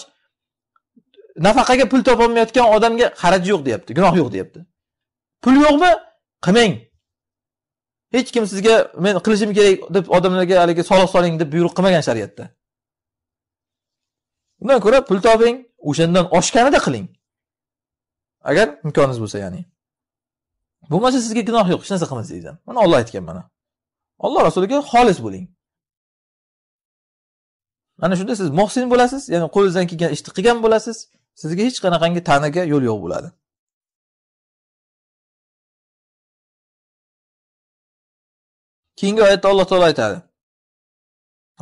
nafaqaga pul topolmayotgan odamga haraj yo'q deyapti, gunoh yo'q deyapti. Pul yo'qmi? Qilmang. Hech kim sizga men qilishim kerak deb odamlarga haligi soliq soling deb buyruq qilmagan shariatda. Undan ko'ra pul toping, o'shandan oshganida qiling. Agar imkoningiz bo'lsa, ya'ni. Bo'lmasa sizga gunoh yo'q, hech narsa qilmasangiz ham. Mana Alloh aytgan mana. Alloh rasuliga xolis bo'ling. ana shunda siz muhsin bo'lasiz ya'ni qo'lingizdan kelgan ishni qilgan bo'lasiz sizga hech qanaqangi ta'naga yo'l yo'q bo'ladi keyingi oyatda alloh taolo aytadi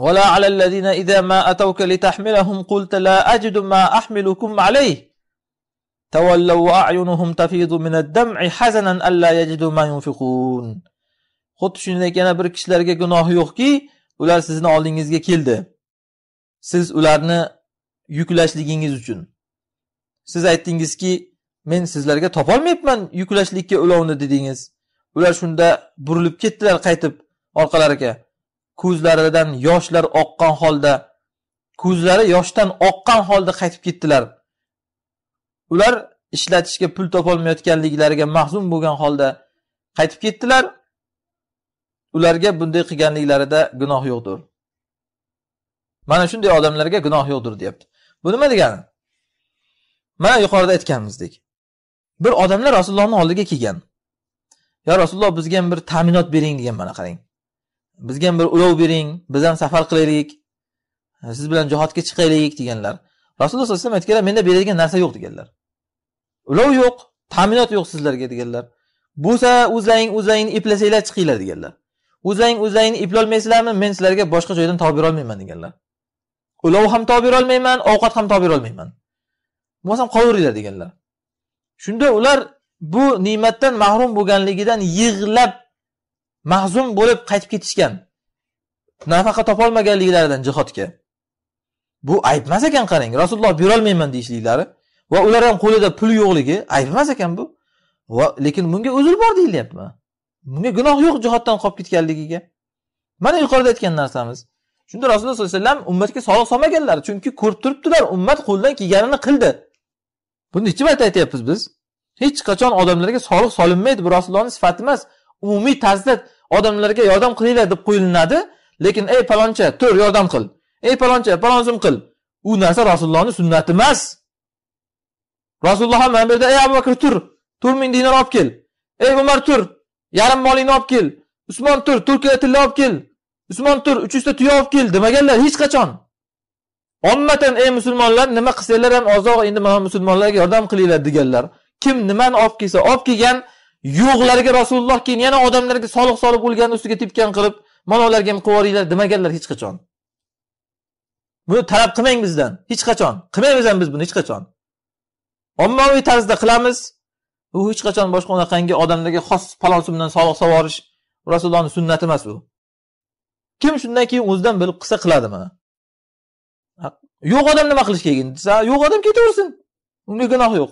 ولا على الذين إذا ما أتوك لتحملهم قلت لا أجد ما أحملكم عليه تولوا وأعينهم تفيض من الدمع حزنا ألا يجدوا ما ينفقون xuddi shuningdek yana bir kishilarga gunohi yo'qki ular sizni oldingizga keldi siz ularni yuklashligingiz uchun siz aytdingizki men sizlarga topolmayapman yuklashlikka ulovni dedingiz ular shunda burilib ketdilar qaytib orqalariga ko'zlaridan yoshlar oqqan holda ko'zlari yoshdan oqqan holda qaytib ketdilar ular ishlatishga pul topolmayotganliklariga mahzun bo'lgan holda qaytib ketdilar ularga bunday qilganliklarida gunoh yo'qdir mana shunday odamlarga gunoh yo'qdir deyapti bu nima degani mana yuqorida aytganimizdek bir odamlar rasulullohni oldiga kelgan yo rasululloh bizga ham bir ta'minot bering degan mana qarang bizga ham bir ulov bering biz ham safar qilaylik siz bilan jihodga chiqaylik deganlar rasululloh sallallohu alayhi vasallam aytganlar menda beradigan narsa yo'q deganlar ulov yo'q ta'minot yo'q sizlarga deganlar bo'lsa o'zlaring o'zlaringni eplasanglar chiqinglar deganlar o'zlaring o'zlaringni eplolmaysizlarmi men sizlarga boshqa joydan topib berolmayman deganlar ulov ham topib berolmayman ovqat ham topib berolmayman bo'lmasam qolaveringlar deganlar shunda ular bu ne'matdan mahrum bo'lganligidan yig'lab mahzun bo'lib qaytib ketishgan nafaqa topolmaganliklaridan jihodga bu ayb emas ekan qarang rasululloh berolmayman deyishliklari va ular ham qo'lida pul yo'qligi ayb emas ekan bu va lekin bunga uzr bor deyilyapti bunga gunoh yo'q jihoddan qolib ketganligiga mana yuqorida aytgan narsamiz Shunda Rasululloh sollallohu alayhi vasallam ummatga soliq solmaganlar, chunki ko'rib turibdilar, ummat qo'ldan kelganini qildi. Buni necha marta aytyapmiz biz? Hech qachon odamlarga soliq solinmaydi, bu Rasulullohning sifati emas. Umumiy tarzda odamlarga yordam qilinglar deb qo'yilinadi, lekin ey paloncha, tur yordam qil. Ey paloncha, palonzim qil. U narsa Rasulullohning sunnati emas. Rasululloh ham mana bu yerda ey Abu Bakr tur, ming dinor olib kel. Ey Umar tur, yarim molingni olib kel. Usmon tur, Turkiya tilla olib kel. Usmon tur, 300 ta tuyo olib kel demaganlar hech qachon. Ommatan ey musulmonlar, nima qilsanglar ham ozoq endi mana musulmonlarga yordam qilinglar deganlar. Kim nimani olib kelsa, olib kelgan yo'qlarga Rasululloh keyin yana odamlarga soliq solib o'lgan ustiga tepgan qilib, mana ularga ham qo'yoringlar demaganlar hech qachon. Buni talab qilmang bizdan, hech qachon. Qilmaymiz ham biz buni hech qachon. Ommaviy tarzda qilamiz. U hech qachon boshqa unaqangi odamlarga xos palon soliq savorish Rasulullohning sunnati emas bu. kim shundan keyin o'zidan bilib qilsa qiladimi yo'q odam nima qilish kerak endi desa yo'q odam ketaversin unga gunoh yo'q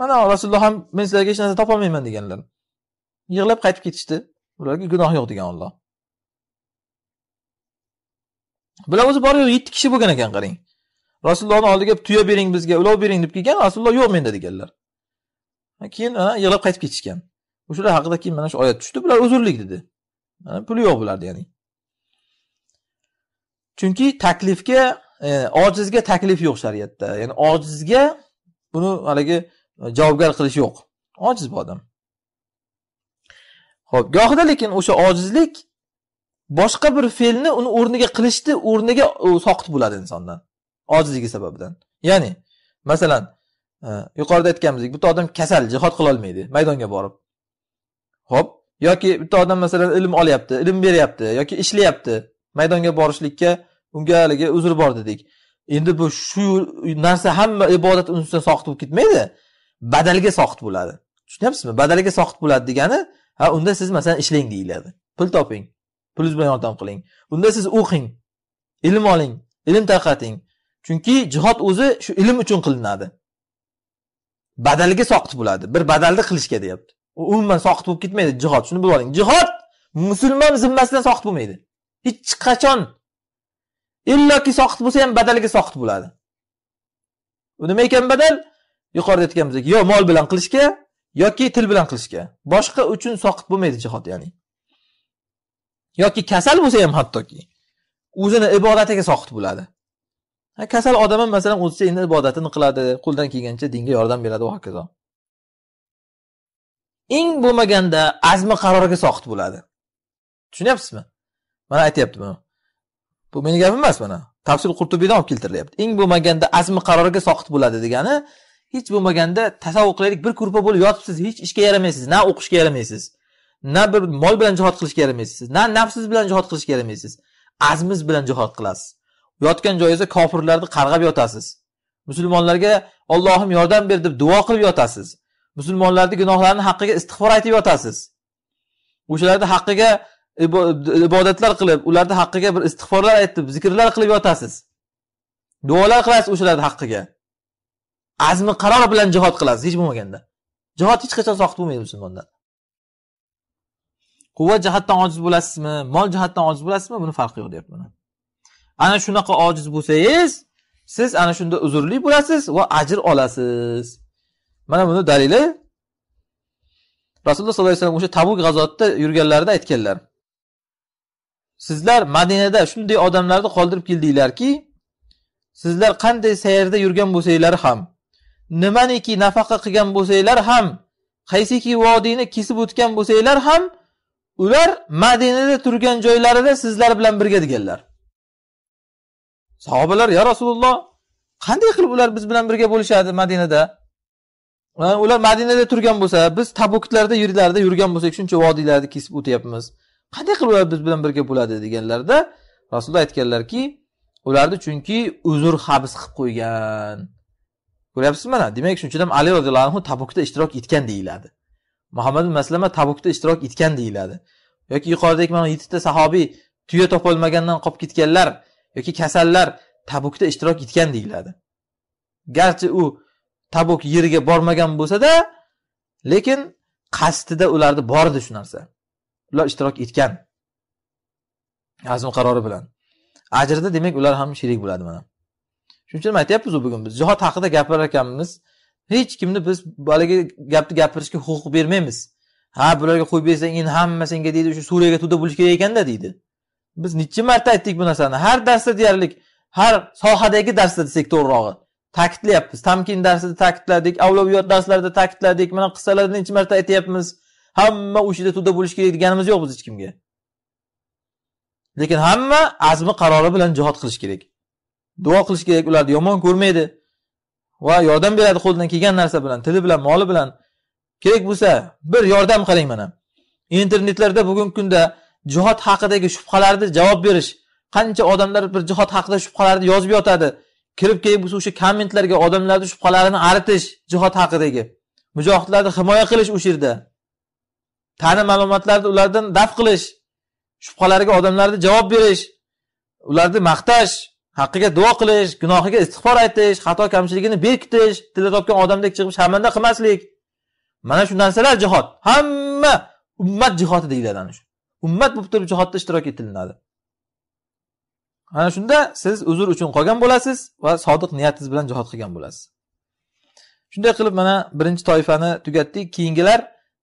mana rasululloh ham men sizlarga hech narsa topolmayman deganlar yig'lab qaytib ketishdi ularga gunoh yo'q degan olloh bular o'zi bor yo'q yetti kishi bo'lgan ekan qarang rasulullohni oldiga tuya bering bizga ulov bering deb kelgan rasululloh yo'q menda deganlar keyin yig'lab qaytib ketishgan o'shalar haqida keyin mana shu oyat tushdi bular uzrlik dedi puli yo'q bularni ya'ni chunki taklifga e, ojizga taklif yo'q shariatda ya'ni ojizga buni haligi javobgar qilish yo'q ojiz bu odam ho'p gohida lekin o'sha ojizlik boshqa bir fe'lni uni o'rniga qilishni o'rniga soqit bo'ladi insondan ojizligi sababidan ya'ni masalan e, yuqorida aytganimizdek bitta odam kasal jihod qilolmaydi maydonga borib ho'p yoki bitta odam masalan ilm olyapti ilm beryapti yoki ishlayapti maydonga borishlikka unga haligi uzr bor dedik endi bu shu narsa hamma ibodat unsidan soqit bo'lib ketmaydi badalga soqit bo'ladi tushunyapsizmi badalga soqit bo'ladi degani ha unda siz masalan ishlang deyiladi pul toping pulingiz bilan yordam qiling unda siz o'qing ilm oling ilm tarqating chunki jihod o'zi shu ilm uchun qilinadi badalga soqit bo'ladi bir badalni qilishga deyapti umuman soqit bo'lib ketmaydi jihod shuni bilib oling jihod musulmon zimmasidan soqit bo'lmaydi hech qachon illoki soqit bo'lsa ham badaliga soqit bo'ladi u nima ekan badal yuqorida aytganimizdek yo mol bilan qilishga yoki til bilan qilishga boshqa uchun soqit bo'lmaydi jihod ya'ni yoki kasal bo'lsa ham hattoki o'zini ibodatiga soqit bo'ladi kasal odam ham masalan o'zicha endi ibodatini qiladi qo'ldan kelgancha dinga yordam beradi va hokazo eng bo'lmaganda azmi qarorga soqit bo'ladi tushunyapsizmi mana aytyapti buni bu meni gapim emas mana tafsir qurtubiydan olib keltirilyapti eng bo'lmaganda azmi qarorga soqit bo'ladi degani hech bo'lmaganda tasavvur qilaylik bir ko'rpa bo'lib yotibsiz hech ishga yaramaysiz na o'qishga yaramaysiz na bir mol bilan jihod qilishga yaramaysiz na nafsiz bilan jihod qilishga yaramaysiz azmiz bilan jihod qilasiz yotgan joyingizda kofirlarni qarg'ab yotasiz musulmonlarga ollohim yordam ber deb duo qilib yotasiz musulmonlarni gunohlarini haqqiga istig'for aytib yotasiz o'shalarni haqqiga ibodatlar qilib ularni haqqiga bir istig'forlar aytib zikrlar qilib yotasiz duolar qilasiz o'shalarni haqqiga azmi qaror bilan jihod qilasiz hech bo'lmaganda jihod hech qachon soqit bo'lmaydi musulmonda quvvat jihatdan ojiz bo'lasizmi mol jihatdan ojiz bo'lasizmi buni farqi yo'q deyapti mana ana shunaqa ojiz bo'lsangiz siz ana shunda uzrli bo'lasiz va ajr olasiz mana buni dalili rasululloh sollallohu alayhi vasallam o'sha tabuk g'azotida yurganlarida aytganlar sizlar Madinada shunday odamlarni qoldirib keldinglarki, sizlar qanday sayrda yurgan bo'lsanglar ham, nimaniki nafaqa qilgan bo'lsanglar ham, qaysiki vodiyni kesib o'tgan bo'lsanglar ham, ular Madinada turgan joylarida sizlar bilan birga deganlar. Sahobalar ya Rasululloh, qanday qilib ular biz bilan birga bo'lishadi Madinada? ular Madinada turgan bo'lsa, biz Tabuklarda yerlarda yurgan bo'lsak, shuncha vodiylarni kesib o'tyapmiz. qanday qilib ular biz bilan birga bo'ladi deganlarida rasululloh aytganlarki ularni chunki uzr habs qilib qo'ygan ko'ryapsizmi mana demak shuning uchun ham ali roziyallohu anhu tabukda ishtirok etgan deyiladi muhammad maslama tabukda ishtirok etgan deyiladi yoki yuqoridagi mana yettita sahobiy tuya topolmagandan qolib ketganlar yoki kasallar tabukda ishtirok etgan deyiladi garchi u tabuk yeriga bormagan bo'lsada lekin qasdida ularni bor edi shu narsa ular ishtirok etgan azm qarori bilan ajrida demak ular ham sherik bo'ladi mana shuning uchun aytyapmizu aytyapmiz bugun biz jihod haqida gapirar ekanmiz hech kimni biz haligi gapni gapirishga huquq bermaymiz ha bularga qo'yib bersang endi hamma senga deydi o'sha suriyaga tuda bo'lishi kerak ekanda deydi biz nechi marta aytdik bu narsani har darsda deyarli har sohadagi darsda desak to'g'rirog'i ta'kidlayapmiz tamkin darsida ta'kidladik avloviyot darslarida ta'kidladik mana qissalarni necha marta aytyapmiz hamma yerda to'da bo'lishi kerak deganimiz yo'q biz hech kimga lekin hamma azmi qarori bilan jihod qilish kerak duo qilish kerak ularni yomon ko'rmaydi va yordam beradi qo'lidan kelgan narsa bilan tili bilan moli bilan kerak bo'lsa bir yordam qiling mana internetlarda bugungi kunda jihod haqidagi shubhalarni javob berish qancha odamlar bir jihod haqida shubhalarni yozib yotadi kirib kelib bo'lsa o'sha kommentlarga odamlarni shubhalarini aritish jihod haqidagi mujohidlarni himoya qilish o'sha yerda tani ma'lumotlarni ulardan daf qilish shubhalariga odamlarni javob berish ularni maqtash haqqiga duo qilish gunohiga istig'for aytish xato kamchiligini berkitish tili topgan odamdek chiqib sharmanda qilmaslik mana shu narsalar jihod hamma ummat jihodi deyiladi ana shu ummat bo'lib turib jihodda ishtirok etilinadi ana shunda siz uzr uchun qolgan bo'lasiz va sodiq niyatingiz bilan jihod qilgan bo'lasiz shunday qilib mana birinchi toifani tugatdik keyingilar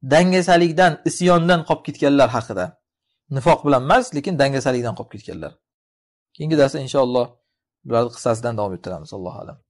dangasalikdan isyondan qolib ketganlar haqida nifoq bilan emas lekin dangasalikdan qolib ketganlar keyingi darsda inshaalloh bularni qissasidan davom ettiramiz allohu alam